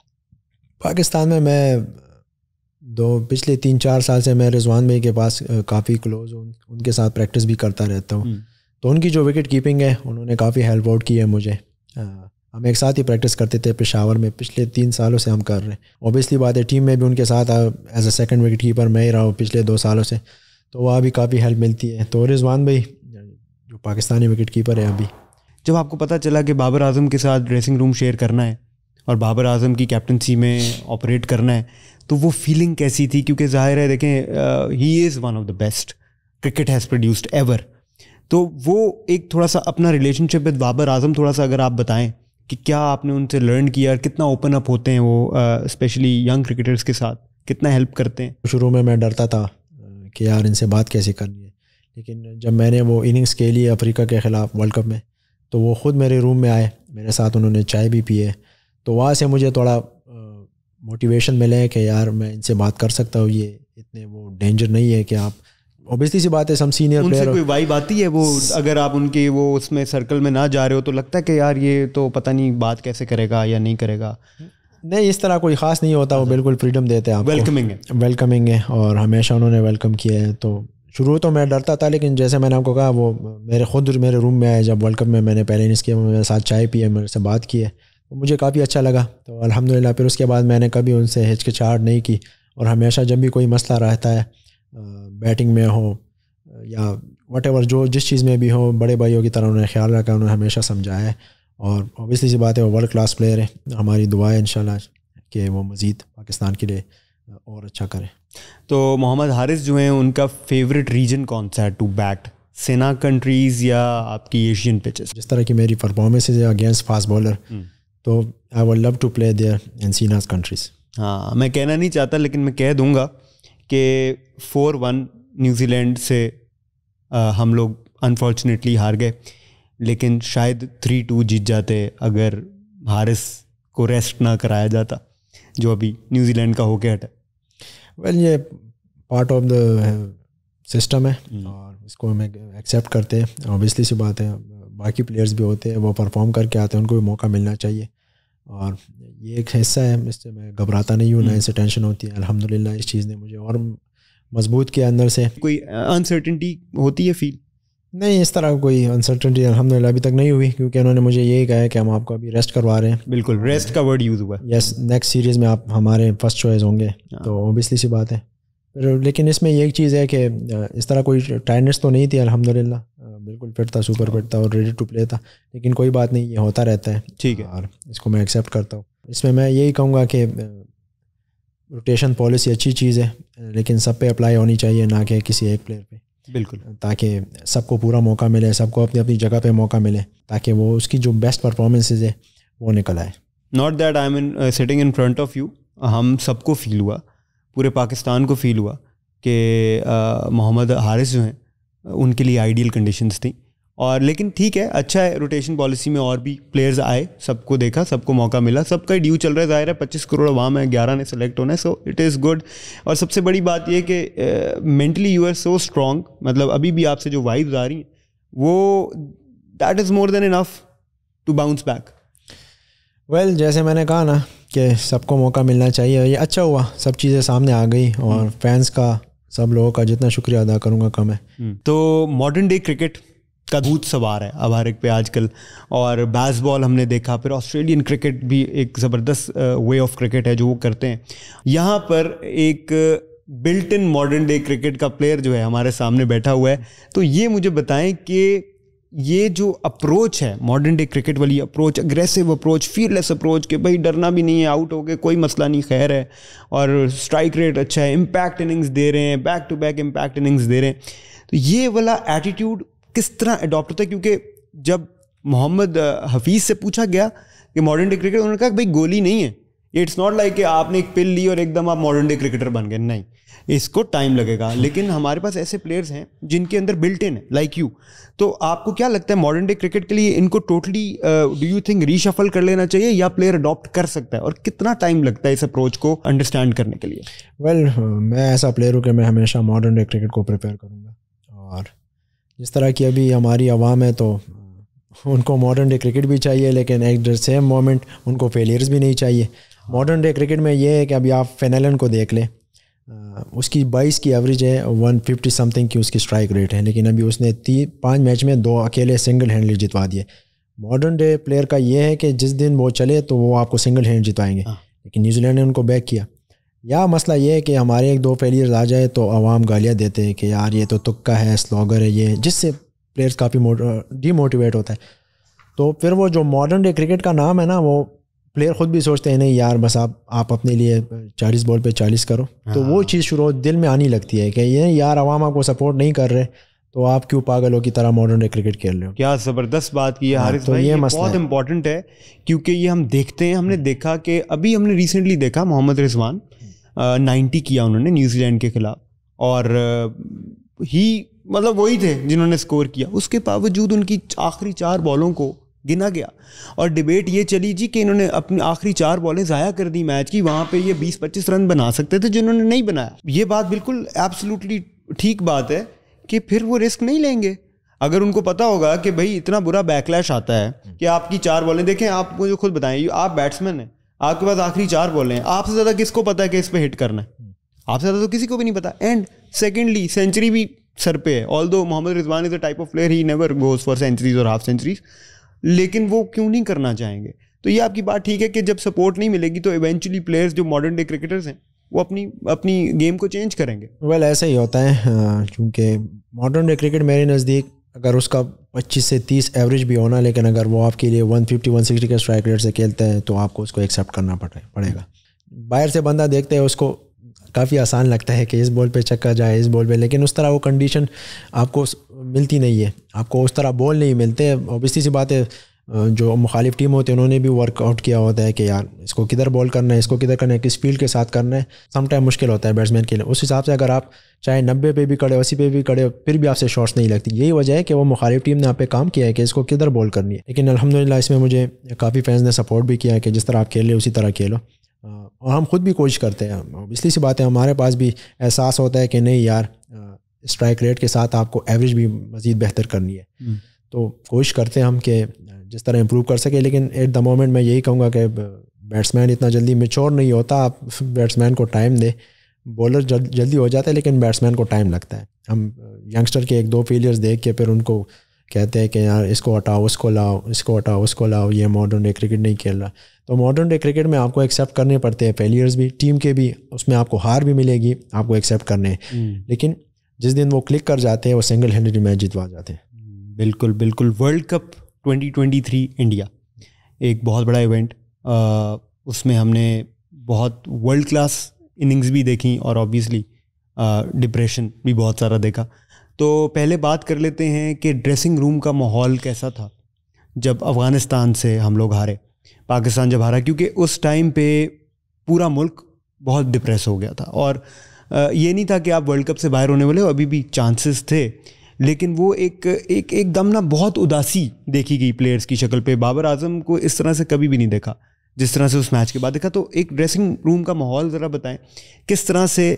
पाकिस्तान में मैं दो पिछले तीन चार साल से मैं रिजवान भाई के पास काफ़ी क्लोज हूँ उनके साथ प्रैक्टिस भी करता रहता हूँ hmm. तो उनकी जो विकेट कीपिंग है उन्होंने काफ़ी हेल्प आउट की है मुझे आ, हम एक साथ ही प्रैक्टिस करते थे पेशावर में पिछले तीन सालों से हम कर रहे हैं ओबियसली बात है टीम में भी उनके साथ as a second wicket keeper मैं ही रहा हूँ पिछले दो सालों से तो वहाँ भी काफ़ी हेल्प मिलती है तो रिजवान भाई जो पाकिस्तानी विकेट कीपर है अभी जब आपको पता चला कि बाबर आजम के साथ ड्रेसिंग रूम शेयर करना है और बाबर आजम की कैप्टनसी में ऑपरेट करना है तो वो फीलिंग कैसी थी क्योंकि जाहिर है देखें he is one of the best cricket has produced ever तो वो एक थोड़ा सा अपना रिलेशनशिप विद बाबर आजम थोड़ा सा अगर आप बताएं कि क्या आपने उनसे लर्न किया और कितना ओपन अप होते हैं वो स्पेशली यंग क्रिकेटर्स के साथ कितना हेल्प करते हैं शुरू में मैं डरता था कि यार इनसे बात कैसे करनी है लेकिन जब मैंने वो इनिंग्स के लिए अफ्रीका के ख़िलाफ़ वर्ल्ड कप में तो वो ख़ुद मेरे रूम में आए मेरे साथ उन्होंने चाय भी पिए तो वहाँ से मुझे थोड़ा मोटिवेशन मिले कि यार मैं इनसे बात कर सकता हूँ ये इतने वो डेंजर नहीं है कि आप ऑब्वियसली सी बात है सम सीनियर उनसे कोई वाइब आती है वो अगर आप उनके वो उसमें सर्कल में ना जा रहे हो तो लगता है कि यार ये तो पता नहीं बात कैसे करेगा या नहीं करेगा नहीं इस तरह कोई ख़ास नहीं होता वो अच्छा। बिल्कुल फ्रीडम देते हैं वेलकमिंग है वेलकमिंग है और हमेशा उन्होंने वेलकम किया है तो शुरू तो मैं डरता था लेकिन जैसे मैंने आपको कहा वो मेरे खुद मेरे रूम में आए जब वर्ल्ड कप में मैंने इन इसके मेरे साथ चाय पी है मेरे से बात की है तो मुझे काफ़ी अच्छा लगा तो अलहमदिल्ला फिर उसके बाद मैंने कभी उनसे हिचकिचाहट नहीं की और हमेशा जब भी कोई मसला रहता है बैटिंग में हो या वट जो जिस चीज़ में भी हो बड़े भाइयों की तरह उन्होंने ख्याल रखा उन्होंने हमेशा समझाया है और ऑबियसली सी बात है वो वर्ल्ड क्लास प्लेयर है हमारी दुआ है इन कि वो मज़ीद पाकिस्तान के लिए और अच्छा करें तो मोहम्मद हारिस जो हैं उनका फेवरेट रीजन कौन सा है टू बैट सेना कंट्रीज़ या आपकी एशियन पिचेस जिस तरह की मेरी परफॉर्मेंसेज है अगेंस्ट फास्ट बॉलर तो I would love to play there in SENA countries हाँ मैं कहना नहीं चाहता लेकिन मैं कह दूँगा कि फोर वन न्यूजीलैंड से आ, हम लोग अनफॉर्चुनेटली हार गए लेकिन शायद थ्री टू जीत जाते अगर हारिस को रेस्ट ना कराया जाता जो अभी न्यूजीलैंड का होके हटा वेल ये पार्ट ऑफ द सिस्टम है हम्म। और इसको हम एक्सेप्ट करते हैं ऑब्वियसली सी बात है बाकी प्लेयर्स भी होते हैं वो परफॉर्म करके आते हैं उनको भी मौका मिलना चाहिए और ये एक हिस्सा है इससे मैं घबराता नहीं हूँ ना हम्म। इससे टेंशन होती है अलहमदिल्ला इस चीज़ ने मुझे और मजबूत किया अंदर से कोई अनसर्टिनटी होती है फील नहीं इस तरह कोई अनसर्टनटी अलहमदिल्ला अभी तक नहीं हुई क्योंकि उन्होंने मुझे यही कहा है कि हम आपको अभी रेस्ट करवा रहे हैं बिल्कुल रेस्ट का वर्ड यूज़ हुआ यस नेक्स्ट सीरीज़ में आप हमारे फर्स्ट चॉइस होंगे हाँ। तो ओबियसली सी बात है फिर लेकिन इसमें एक चीज़ है कि इस तरह कोई टाइनेस तो नहीं थी अलहमदिल्ला बिल्कुल फिट था सुपर फिट था और रेडी टू प्ले था लेकिन कोई बात नहीं ये होता रहता है ठीक है और इसको मैं एक्सेप्ट करता हूँ इसमें मैं यही कहूँगा कि रोटेशन पॉलिसी अच्छी चीज़ है लेकिन सब पे अप्लाई होनी चाहिए ना कि किसी एक प्लेयर पे बिल्कुल ताकि सबको पूरा मौका मिले सबको अपनी अपनी जगह पे मौका मिले ताकि वो उसकी जो बेस्ट परफॉर्मेंसेज है वो निकल आए not that I mean sitting in front of you हम सबको फील हुआ पूरे पाकिस्तान को फील हुआ कि मोहम्मद हारिस जो हैं उनके लिए आइडियल कंडीशंस थी और लेकिन ठीक है अच्छा है रोटेशन पॉलिसी में और भी प्लेयर्स आए सबको देखा सबको मौका मिला सबका ड्यू चल रहा है जाहिर है पच्चीस करोड़ वाम है ग्यारह ने सेलेक्ट होना है सो इट इज़ गुड और सबसे बड़ी बात यह कि mentally you are so strong मतलब अभी भी आपसे जो वाइब्स आ रही हैं वो that is more than enough to bounce back well जैसे मैंने कहा ना कि सबको मौका मिलना चाहिए ये अच्छा हुआ सब चीज़ें सामने आ गई और फैंस का सब लोगों का जितना शुक्रिया अदा करूँगा कम है हम्म। तो मॉडर्न डे क्रिकेट का भूत सवार है अब हर एक पे आजकल और बैसबॉल हमने देखा फिर ऑस्ट्रेलियन क्रिकेट भी एक ज़बरदस्त वे ऑफ क्रिकेट है जो वो करते हैं यहाँ पर एक built in modern day cricket का प्लेयर जो है हमारे सामने बैठा हुआ है तो ये मुझे बताएं कि ये जो अप्रोच है मॉडर्न डे क्रिकेट वाली approach aggressive approach fearless approach के भाई डरना भी नहीं है आउट हो गए कोई मसला नहीं खैर है और स्ट्राइक रेट अच्छा है इम्पैक्ट इनिंग्स दे रहे हैं back to back impact innings दे रहे हैं तो ये वाला एटीट्यूड किस तरह अडॉप्ट होता है क्योंकि जब मोहम्मद हफीज़ से पूछा गया कि मॉडर्न डे क्रिकेट उन्होंने कहा भाई गोली नहीं है इट्स नॉट लाइक कि आपने एक पिल ली और एकदम आप मॉडर्न डे क्रिकेटर बन गए नहीं इसको टाइम लगेगा लेकिन हमारे पास ऐसे प्लेयर्स हैं जिनके अंदर बिल्ट इन है लाइक यू तो आपको क्या लगता है मॉडर्न डे क्रिकेट के लिए इनको totally do you think reshuffle कर लेना चाहिए या प्लेयर अडॉप्ट कर सकता है और कितना टाइम लगता है इस अप्रोच को अंडरस्टैंड करने के लिए वेल well, मैं ऐसा प्लेयर हूँ कि मैं हमेशा मॉडर्न डे क्रिकेट को प्रिपेयर करूँगा और जिस तरह की अभी हमारी आवाम है तो uh, उनको मॉडर्न डे क्रिकेट भी चाहिए लेकिन एट द सेम मोमेंट उनको फेलियर्स भी नहीं चाहिए मॉडर्न डे क्रिकेट में ये है कि अभी आप फेनेलन को देख लें उसकी 22 की एवरेज है 150 समथिंग की उसकी स्ट्राइक रेट है लेकिन अभी उसने तीन पाँच मैच में दो अकेले सिंगल हैंडली जितवा दिए मॉडर्न डे प्लेयर का ये है कि जिस दिन वो चले तो वो आपको सिंगल हैंड जितवाएंगे हाँ। लेकिन न्यूजीलैंड ने उनको बैक किया या मसला ये है कि हमारे एक दो फेलियर्स आ जाए तो आवाम गालियाँ देते हैं कि यार ये तो तुक्का है स्लॉगर है ये जिससे प्लेयर्स काफ़ी डीमोटिवेट होता है तो फिर वो जो मॉडर्न डे क्रिकेट का नाम है ना वो प्लेयर खुद भी सोचते हैं नहीं यार बस आप आप अपने लिए चालीस बॉल पे चालीस करो तो वो हाँ। चीज़ शुरू दिल में आने लगती है कि ये यार आवाम आपको सपोर्ट नहीं कर रहे तो आप क्यों पागलों की तरह मॉडर्न डे क्रिकेट खेल रहे हो क्या ज़बरदस्त बात की है हाँ, हारिस तो भाई ये, ये बहुत इंपॉर्टेंट है क्योंकि ये हम देखते हैं हमने देखा कि अभी हमने रिसेंटली देखा मोहम्मद रिजवान नाइन्टी किया उन्होंने न्यूजीलैंड के खिलाफ और ही मतलब वही थे जिन्होंने स्कोर किया उसके बावजूद उनकी आखिरी चार बॉलों को गिना गया और डिबेट ये चली जी कि इन्होंने अपनी आखिरी चार बॉलें ज़ाया कर दी मैच की वहाँ पे ये 20-25 रन बना सकते थे जिन्होंने नहीं बनाया ये बात बिल्कुल एब्सोल्युटली ठीक बात है कि फिर वो रिस्क नहीं लेंगे अगर उनको पता होगा कि भाई इतना बुरा बैकलैश आता है कि आपकी चार बॉलें देखें आप मुझे खुद बताएं आप बैट्समैन हैं आपके पास आखिरी चार बॉलें हैं आपसे ज़्यादा किसको पता है कि इस पर हिट करना है आपसे ज़्यादा तो किसी को भी नहीं पता एंड सेकेंडली सेंचुरी भी सर पे है although Mohammad Rizwan is a type of player he never goes for centuries और हाफ सेंचुरीज लेकिन वो क्यों नहीं करना चाहेंगे तो ये आपकी बात ठीक है कि जब सपोर्ट नहीं मिलेगी तो इवेंचुअली प्लेयर्स जो मॉडर्न डे क्रिकेटर्स हैं वो अपनी अपनी गेम को चेंज करेंगे वेल well, ऐसा ही होता है हाँ, क्योंकि मॉडर्न डे क्रिकेट मेरे नज़दीक अगर उसका 25 से 30 एवरेज भी होना लेकिन अगर वो आपके लिए 150 160 के स्ट्राइक रेट से खेलते हैं तो आपको उसको एक्सेप्ट करना पड़ेगा बाहर से बंदा देखते हैं उसको काफ़ी आसान लगता है कि इस बॉल पे चक्का जाए इस बॉल पे लेकिन उस तरह वो कंडीशन आपको मिलती नहीं है आपको उस तरह बॉल नहीं मिलते ऑब्वियसली सी बात है जो मुखालिफ टीम होती है उन्होंने भी वर्कआउट किया होता है कि यार इसको किधर बॉल करना है इसको किधर करना है किस फील्ड के साथ करना है समटाइम मुश्किल होता है बैट्समैन के लिए उस हिसाब से अगर आप चाहे नब्बे पे भी हो अस्सी पे भी खड़े फिर भी आपसे शॉट्स नहीं लगती यही वजह है कि वो मुखालिफ टीम ने आप पे काम किया है कि इसको किधर बॉल करनी है लेकिन अलहमदिल्ला इसमें मुझे काफ़ी फैंस ने सपोर्ट भी किया है कि जिस तरह आप खेल उसी तरह खेलो और हम खुद भी कोशिश करते हैं इसलिए सी बात है हमारे पास भी एहसास होता है कि नहीं यार स्ट्राइक रेट के साथ आपको एवरेज भी मज़ीद बेहतर करनी है हम्म। तो कोशिश करते हैं हम कि जिस तरह इम्प्रूव कर सके लेकिन एट द मोमेंट मैं यही कहूँगा कि बैट्समैन इतना जल्दी मेच्योर नहीं होता आप बैट्समैन को टाइम दें बॉलर जल, जल्दी हो जाता है लेकिन बैट्समैन को टाइम लगता है हम यंगस्टर के एक दो फेलियर्स देख के फिर उनको कहते हैं कि यार इसको हटाओ उसको लाओ इसको हटाओ उसको लाओ ये मॉडर्न डे क्रिकेट नहीं खेल रहा तो मॉडर्न डे क्रिकेट में आपको एक्सेप्ट करने पड़ते हैं फेलियर्स भी टीम के भी उसमें आपको हार भी मिलेगी आपको एक्सेप्ट करने हम्म। लेकिन जिस दिन वो क्लिक कर जाते हैं वो सिंगल हैंडेड मैच जितवा जाते हैं बिल्कुल बिल्कुल वर्ल्ड कप 2023 इंडिया एक बहुत बड़ा इवेंट उसमें हमने बहुत वर्ल्ड क्लास इनिंग्स भी देखी और ऑब्वियसली डिप्रेशन भी बहुत सारा देखा तो पहले बात कर लेते हैं कि ड्रेसिंग रूम का माहौल कैसा था जब अफ़गानिस्तान से हम लोग हारे पाकिस्तान जब हारा क्योंकि उस टाइम पे पूरा मुल्क बहुत डिप्रेस हो गया था और ये नहीं था कि आप वर्ल्ड कप से बाहर होने वाले हो अभी भी चांसेस थे लेकिन वो एक एक एकदम ना बहुत उदासी देखी गई प्लेयर्स की शक्ल पे बाबर आजम को इस तरह से कभी भी नहीं देखा जिस तरह से उस मैच के बाद देखा तो एक ड्रेसिंग रूम का माहौल ज़रा बताएं किस तरह से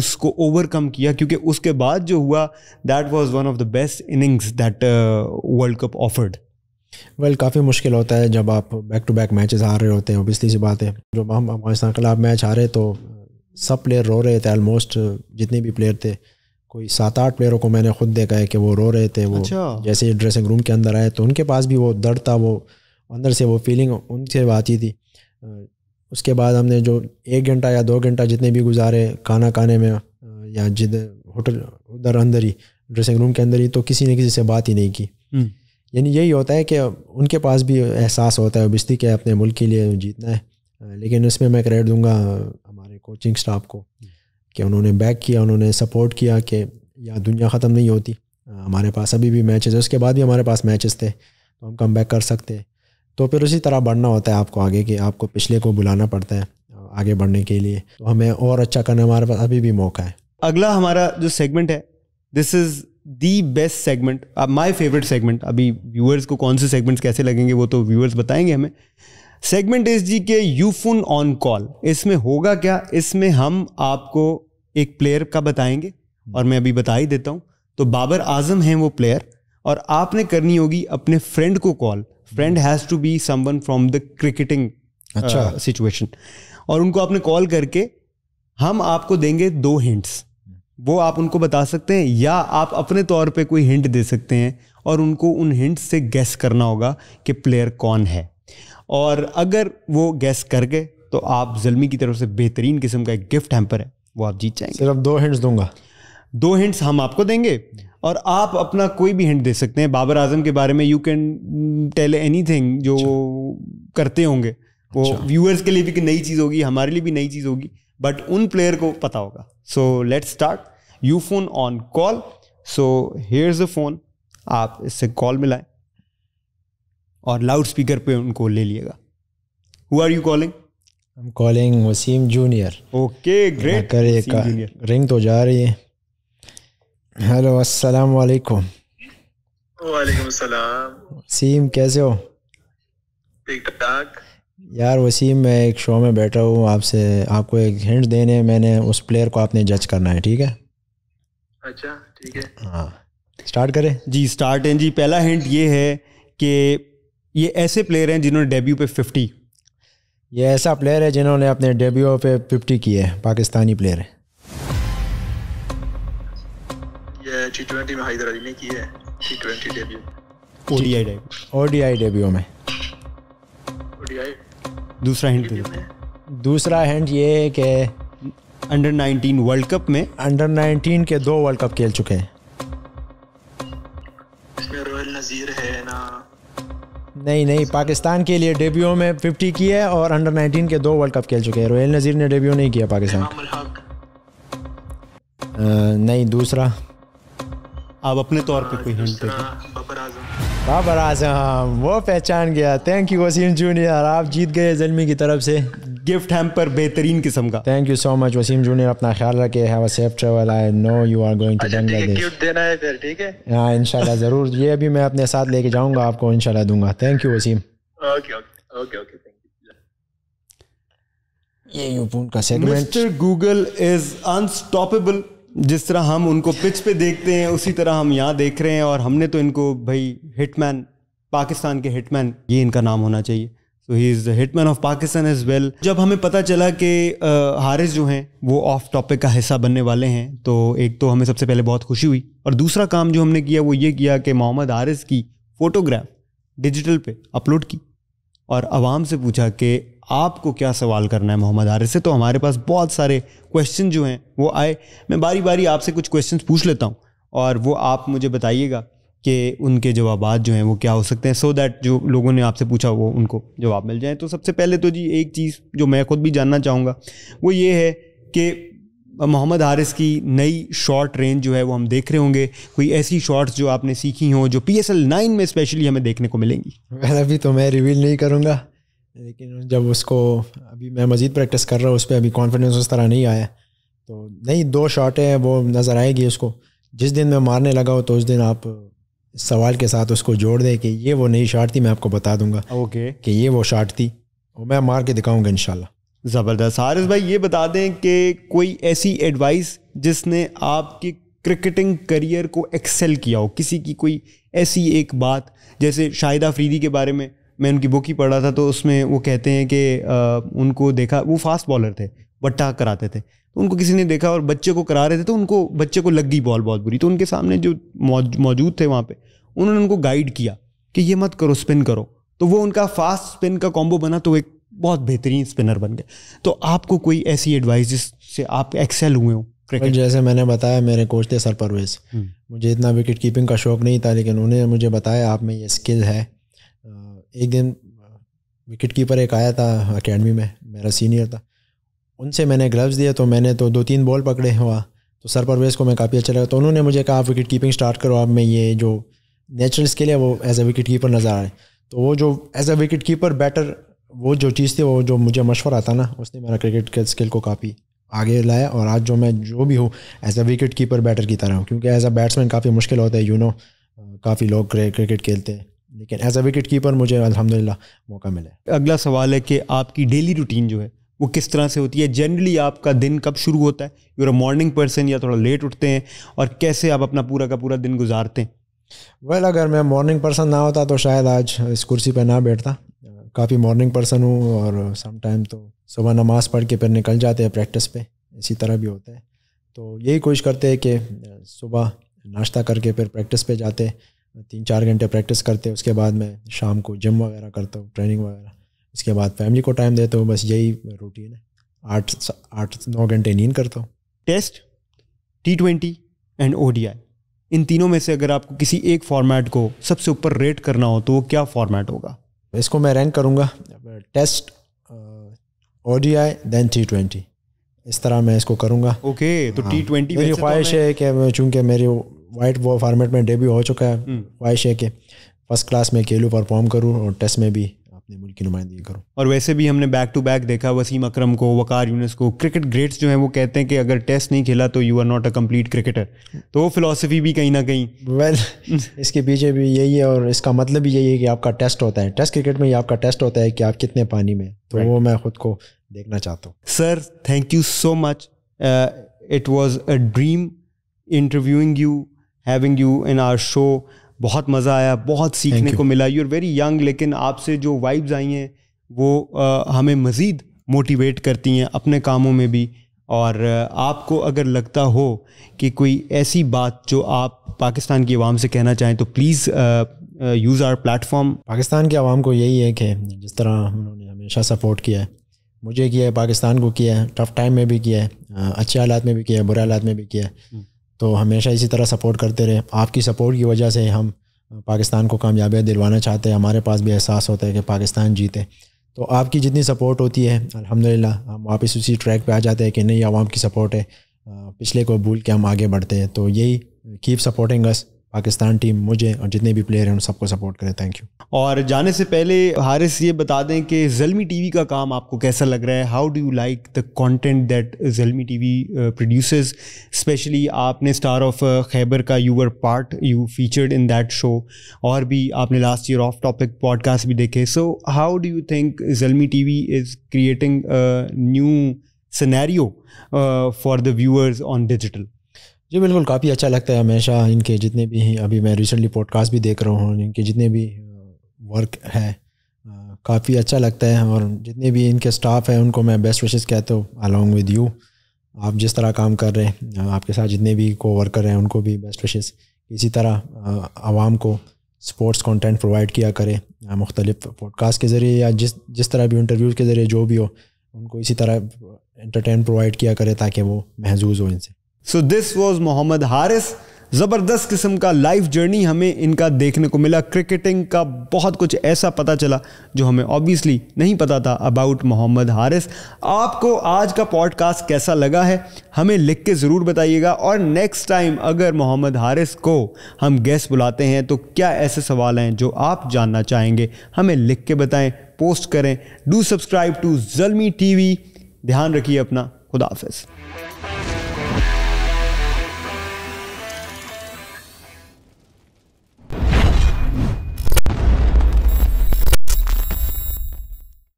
उसको ओवरकम किया क्योंकि उसके बाद जो हुआ that was one of the best innings that world cup offered well well, काफ़ी मुश्किल होता है जब आप बैक टू बैक मैचेस हार रहे होते हैं ओबियसली सी बात है जब हम अफगानिस्तान के खिलाफ मैच हारे तो सब प्लेयर रो रहे थे ऑलमोस्ट जितने भी प्लेयर थे कोई सात आठ प्लेयरों को मैंने खुद देखा है कि वो रो रहे थे वो अच्छा। जैसे ही ड्रेसिंग रूम के अंदर आए तो उनके पास भी वो दर्द था वो अंदर से वो फीलिंग उनसे आती थी उसके बाद हमने जो एक घंटा या दो घंटा जितने भी गुजारे खाना खाने में या जिद होटल उधर अंदर ही ड्रेसिंग रूम के अंदर ही तो किसी ने किसी से बात ही नहीं की हम्म। यानी यही होता है कि उनके पास भी एहसास होता है बिस्ती के अपने मुल्क के लिए जीतना है लेकिन उसमें मैं क्रेडिट दूंगा कोचिंग स्टाफ को कि उन्होंने बैक किया उन्होंने सपोर्ट किया कि या दुनिया ख़त्म नहीं होती हमारे पास अभी भी मैचेस उसके बाद भी हमारे पास मैचेस थे तो हम कम बैक कर सकते तो फिर उसी तरह बढ़ना होता है आपको आगे कि आपको पिछले को बुलाना पड़ता है आगे बढ़ने के लिए तो हमें और अच्छा करना हमारे पास अभी भी मौका है अगला हमारा जो सेगमेंट है this is the best segment my favourite segment अभी व्यूअर्स को कौन से सेगमेंट्स कैसे लगेंगे वो तो व्यूअर्स बताएंगे हमें सेगमेंट एस जी के यूफोन ऑन कॉल इसमें होगा क्या इसमें हम आपको एक प्लेयर का बताएंगे और मैं अभी बता ही देता हूं तो बाबर आजम हैं वो प्लेयर और आपने करनी होगी अपने फ्रेंड को call friend has to be someone from the cricketing अच्छा सिचुएशन और उनको आपने कॉल करके हम आपको देंगे दो हिंट्स वो आप उनको बता सकते हैं या आप अपने तौर पे कोई हिंट दे सकते हैं और उनको उन हिंट से गैस करना होगा कि प्लेयर कौन है और अगर वो गैस कर गए तो आप जलमी की तरफ से बेहतरीन किस्म का एक गिफ्ट हैम्पर है वो आप जीत जाएंगे सिर्फ दो हिंट्स दूंगा दो हिंट्स हम आपको देंगे और आप अपना कोई भी हिंट दे सकते हैं बाबर आजम के बारे में you can tell anything जो अच्छा। करते होंगे वो व्यूअर्स अच्छा। के लिए भी नई चीज़ होगी हमारे लिए भी नई चीज़ होगी बट उन प्लेयर को पता होगा so let start you phone on call so here's a phone आप इससे कॉल मिलाएं और लाउड स्पीकर पे उनको ले लिएगा who are you calling I am calling Wasim junior okay great ring तो जा रही है हेलो अस्सलाम वालेकुम वालेकुम सलाम वसीम कैसे हो ठीक ठाक यार वसीम मैं एक शो में बैठा हूँ आपसे आपको एक हिंट देने मैंने उस प्लेयर को आपने जज करना है ठीक है अच्छा ठीक है हाँ स्टार्ट करें जी स्टार्ट है जी पहला हिंट ये है कि ये ऐसे प्लेयर हैं जिन्होंने डेब्यू पे फिफ्टी ये ऐसा प्लेयर है जिन्होंने अपने डेब्यू पे फिफ्टी किए है पाकिस्तानी प्लेयर है टी ट्वेंटी में हैदर अली ने T twenty debut ODI debut ODI debut में ओडीआई दूसरा हिंट दूसरा हिंट ये कि अंडर 19 वर्ल्ड कप में अंडर 19 के दो वर्ल्ड कप खेल चुके हैं इसमें नज़ीर है ना नहीं नहीं पाकिस्तान के लिए डेब्यू में 50 की है और अंडर 19 के दो वर्ल्ड कप खेल चुके हैं रोहेल नज़ीर ने डेब्यू नहीं किया पाकिस्तान आ, नहीं दूसरा आप अपने तौर पे कोई हिंट बाबर आजम वो पहचान गया थैंक यू वसीम जूनियर आप जीत गए जलमी की तरफ से गिफ्ट हैम्पर बेहतरीन किस्म का thank you so much Wasim junior अपना ख्याल रखे have a safe travel I know you are going to Bangladesh gift देना है फिर ठीक है हां इंशाल्लाह जरूर ये अभी मैं अपने साथ लेके जाऊंगा आपको इंशाल्लाह दूंगा thank you Wasim okay okay okay okay ये यूपून का segment mister Google is unstoppable जिस तरह हम उनको पिच पे देखते हैं उसी तरह हम यहाँ देख रहे हैं और हमने तो इनको भाई हिटमैन पाकिस्तान के हिटमैन ये इनका नाम होना चाहिए तो he is hitman of Pakistan as well जब हमें पता चला कि हारिस जो हैं वो ऑफ टॉपिक का हिस्सा बनने वाले हैं तो एक तो हमें सबसे पहले बहुत खुशी हुई और दूसरा काम जो हमने किया वो ये किया कि मोहम्मद हारिस की फ़ोटोग्राफ डिजिटल पे अपलोड की और आवाम से पूछा कि आपको क्या सवाल करना है मोहम्मद हारिस से तो हमारे पास बहुत सारे क्वेश्चन जो हैं वो आए मैं बारी बारी आपसे कुछ क्वेश्चन पूछ लेता हूँ और वो आप मुझे बताइएगा कि उनके जवाब जो हैं वो क्या हो सकते हैं सो so दैट जो लोगों ने आपसे पूछा वो उनको जवाब मिल जाए तो सबसे पहले तो जी एक चीज़ जो मैं खुद भी जानना चाहूँगा वो ये है कि मोहम्मद हारिस की नई शॉर्ट रेंज जो है वो हम देख रहे होंगे कोई ऐसी शॉट्स जो आपने सीखी हों जो पी एस एल नाइन में स्पेशली हमें देखने को मिलेंगी वैसे अभी तो मैं रिवील नहीं करूँगा लेकिन जब उसको अभी मैं मज़ीद प्रैक्टिस कर रहा हूँ उस पर अभी कॉन्फिडेंस उस तरह नहीं आया तो नहीं दो हैं वो नज़र आएगी उसको जिस दिन मैं मारने लगा हो तो उस दिन आप सवाल के साथ उसको जोड़ दें कि ये वो नई शार्ट थी मैं आपको बता दूंगा ओके कि ये वो शार्ट थी और मैं मार के दिखाऊंगा इन ज़बरदस्त हारिस भाई ये बता दें कि कोई ऐसी एडवाइस जिसने आपकी क्रिकेटिंग करियर को एक्सेल किया हो किसी की कोई ऐसी एक बात जैसे शाहिद अफरीदी के बारे में मैं उनकी बुक ही पढ़ रहा था तो उसमें वो कहते हैं कि उनको देखा वो फास्ट बॉलर थे बट्टा कराते थे तो उनको किसी ने देखा और बच्चे को करा रहे थे तो उनको बच्चे को लग गई बॉल बहुत बुरी तो उनके सामने जो मौजूद थे वहाँ पे उन्होंने उनको गाइड किया कि ये मत करो स्पिन करो तो वो उनका फास्ट स्पिन का कॉम्बो बना तो एक बहुत बेहतरीन स्पिनर बन गए तो आपको कोई ऐसी एडवाइस जिससे आप एक्सेल हुए हो क्रिकेट जैसे मैंने बताया मेरे कोच थे सर परवेज हम्म। मुझे इतना विकेट कीपिंग का शौक नहीं था लेकिन उन्होंने मुझे बताया आप में ये स्किल है एक दिन विकेट कीपर एक आया था अकेडमी में मेरा सीनियर था उनसे मैंने ग्लव्स दिए तो मैंने तो दो तीन बॉल पकड़े हुआ तो सर परवेज़ को मैं काफ़ी अच्छा लगा तो उन्होंने मुझे कहा आप विकेट कीपिंग स्टार्ट करो आप में ये जो नेचुरल स्किल है वो एज अ विकेट कीपर नज़र आए तो वो जो as a wicket keeper batter वो जो चीज़ थी वो जो मुझे मशवरा था ना उसने मेरा क्रिकेट के स्किल को काफ़ी आगे लाया और आज जो मैं जो भी हूँ as a wicket keeper batter की तरह हूँ क्योंकि एज अ बैट्समैन काफ़ी मुश्किल होता है यू नो काफ़ी लोग क्रिकेट खेलते हैं लेकिन एज अ विकेट कीपर मुझे अलहमदिल्ला मौका मिला अगला सवाल है कि आपकी डेली रूटीन जो है वो किस तरह से होती है जनरली आपका दिन कब शुरू होता है यूर अ मॉर्निंग पर्सन या थोड़ा लेट उठते हैं और कैसे आप अपना पूरा का पूरा दिन गुजारते हैं वेल well, अगर मैं मॉर्निंग पर्सन ना होता तो शायद आज इस कुर्सी पर ना बैठता काफ़ी मॉर्निंग पर्सन हूँ और समटाइम तो सुबह नमाज पढ़ के फिर निकल जाते हैं प्रैक्टिस पे इसी तरह भी होता है तो यही कोशिश करते हैं कि सुबह नाश्ता करके फिर प्रैक्टिस पे जाते तीन चार घंटे प्रैक्टिस करते उसके बाद मैं शाम को जिम वगैरह करता हूँ ट्रेनिंग वगैरह इसके बाद फैमिली को टाइम देता हूँ बस यही रूटीन है आठ आठ नौ घंटे नींद करता हूँ test T twenty and O D I इन तीनों में से अगर आपको किसी एक फॉर्मेट को सबसे ऊपर रेट करना हो तो वो क्या फॉर्मेट होगा इसको मैं रैंक करूँगा test O D I then T twenty इस तरह मैं इसको करूँगा ओके तो टी हाँ। ट्वेंटी मेरी तो हम्म। ख्वाहिश है कि चूँकि मेरी वाइट वो फॉर्मेट में डेब्यू हो चुका है ख्वाहिश है कि फर्स्ट क्लास में खेलूँ परफॉर्म करूँ और टेस्ट में भी अपने मुल्क की नुमाइंदगी करो और वैसे भी हमने बैक टू बैक देखा वसीम अक्रम को वकार यूनिस को क्रिकेट ग्रेट्स जो हैं वो कहते हैं कि अगर टेस्ट नहीं खेला तो you are not a complete cricketer तो वो फिलासफी भी कहीं ना कहीं वेल well, इसके पीछे भी यही है और इसका मतलब भी यही है कि आपका टेस्ट होता है टेस्ट क्रिकेट में ही आपका टेस्ट होता है कि आप कितने पानी में तो right. वो मैं खुद को देखना चाहता हूँ sir thank you so much it was a dream interviewing you having you in our show बहुत मज़ा आया बहुत सीखने को मिला यू आर वेरी यंग लेकिन आपसे जो वाइब्स आई हैं वो आ, हमें मज़ीद मोटिवेट करती हैं अपने कामों में भी और आपको अगर लगता हो कि कोई ऐसी बात जो आप पाकिस्तान की आवाम से कहना चाहें तो please use our platform Pakistan की आवाम को यही है कि जिस तरह उन्होंने हमेशा सपोर्ट किया है मुझे किया है पाकिस्तान को किया है टफ टाइम में भी किया है अच्छे हालात में भी किया है बुरे हालात में भी किया है हम्म। तो हमेशा इसी तरह सपोर्ट करते रहे आपकी सपोर्ट की वजह से हम पाकिस्तान को कामयाबियाँ दिलवाना चाहते हैं हमारे पास भी एहसास होता है कि पाकिस्तान जीते तो आपकी जितनी सपोर्ट होती है अल्हम्दुलिल्लाह हम वापस उसी ट्रैक पे आ जाते हैं कि नहीं आवाम की सपोर्ट है पिछले को भूल के हम आगे बढ़ते हैं तो यही keep supporting us Pakistan team मुझे और जितने भी प्लेयर हैं उन सबको सपोर्ट करें थैंक यू और जाने से पहले हारिस ये बता दें कि जलमी टीवी का काम आपको कैसा लग रहा है how do you like the content that Zalmi TV produces uh, especially आपने स्टार ऑफ खैबर का you were part you featured in that show और भी आपने last year off topic podcast भी देखे so how do you think Zalmi T V is creating new scenario for the viewers on digital जी बिल्कुल काफ़ी अच्छा लगता है हमेशा इनके जितने भी हैं अभी मैं रिसेंटली पॉडकास्ट भी देख रहा हूँ इनके जितने भी वर्क है काफ़ी अच्छा लगता है और जितने भी इनके स्टाफ हैं उनको मैं बेस्ट विशेष कहता हूँ अलॉन्ग विद यू आप जिस तरह काम कर रहे हैं आपके साथ जितने भी को वर्कर हैं उनको भी बेस्ट विशेष इसी तरह आवाम को स्पोर्ट्स कंटेंट प्रोवाइड किया करें मुख्तलिफ पॉडकास्ट के ज़रिए या जिस जिस तरह भी इंटरव्यूज़ के ज़रिए जो भी हो उनको इसी तरह इंटरटेन प्रोवाइड किया करें ताकि वो महजूज़ हो इनसे so this was Mohammad Haris ज़बरदस्त किस्म का लाइफ जर्नी हमें इनका देखने को मिला क्रिकेटिंग का बहुत कुछ ऐसा पता चला जो हमें ऑब्वियसली नहीं पता था अबाउट मोहम्मद हारिस आपको आज का पॉडकास्ट कैसा लगा है हमें लिख के ज़रूर बताइएगा और नेक्स्ट टाइम अगर मोहम्मद हारिस को हम गेस्ट बुलाते हैं तो क्या ऐसे सवाल हैं जो आप जानना चाहेंगे हमें लिख के बताएं पोस्ट करें do subscribe to Zalmi T ध्यान रखिए अपना खुदाफिज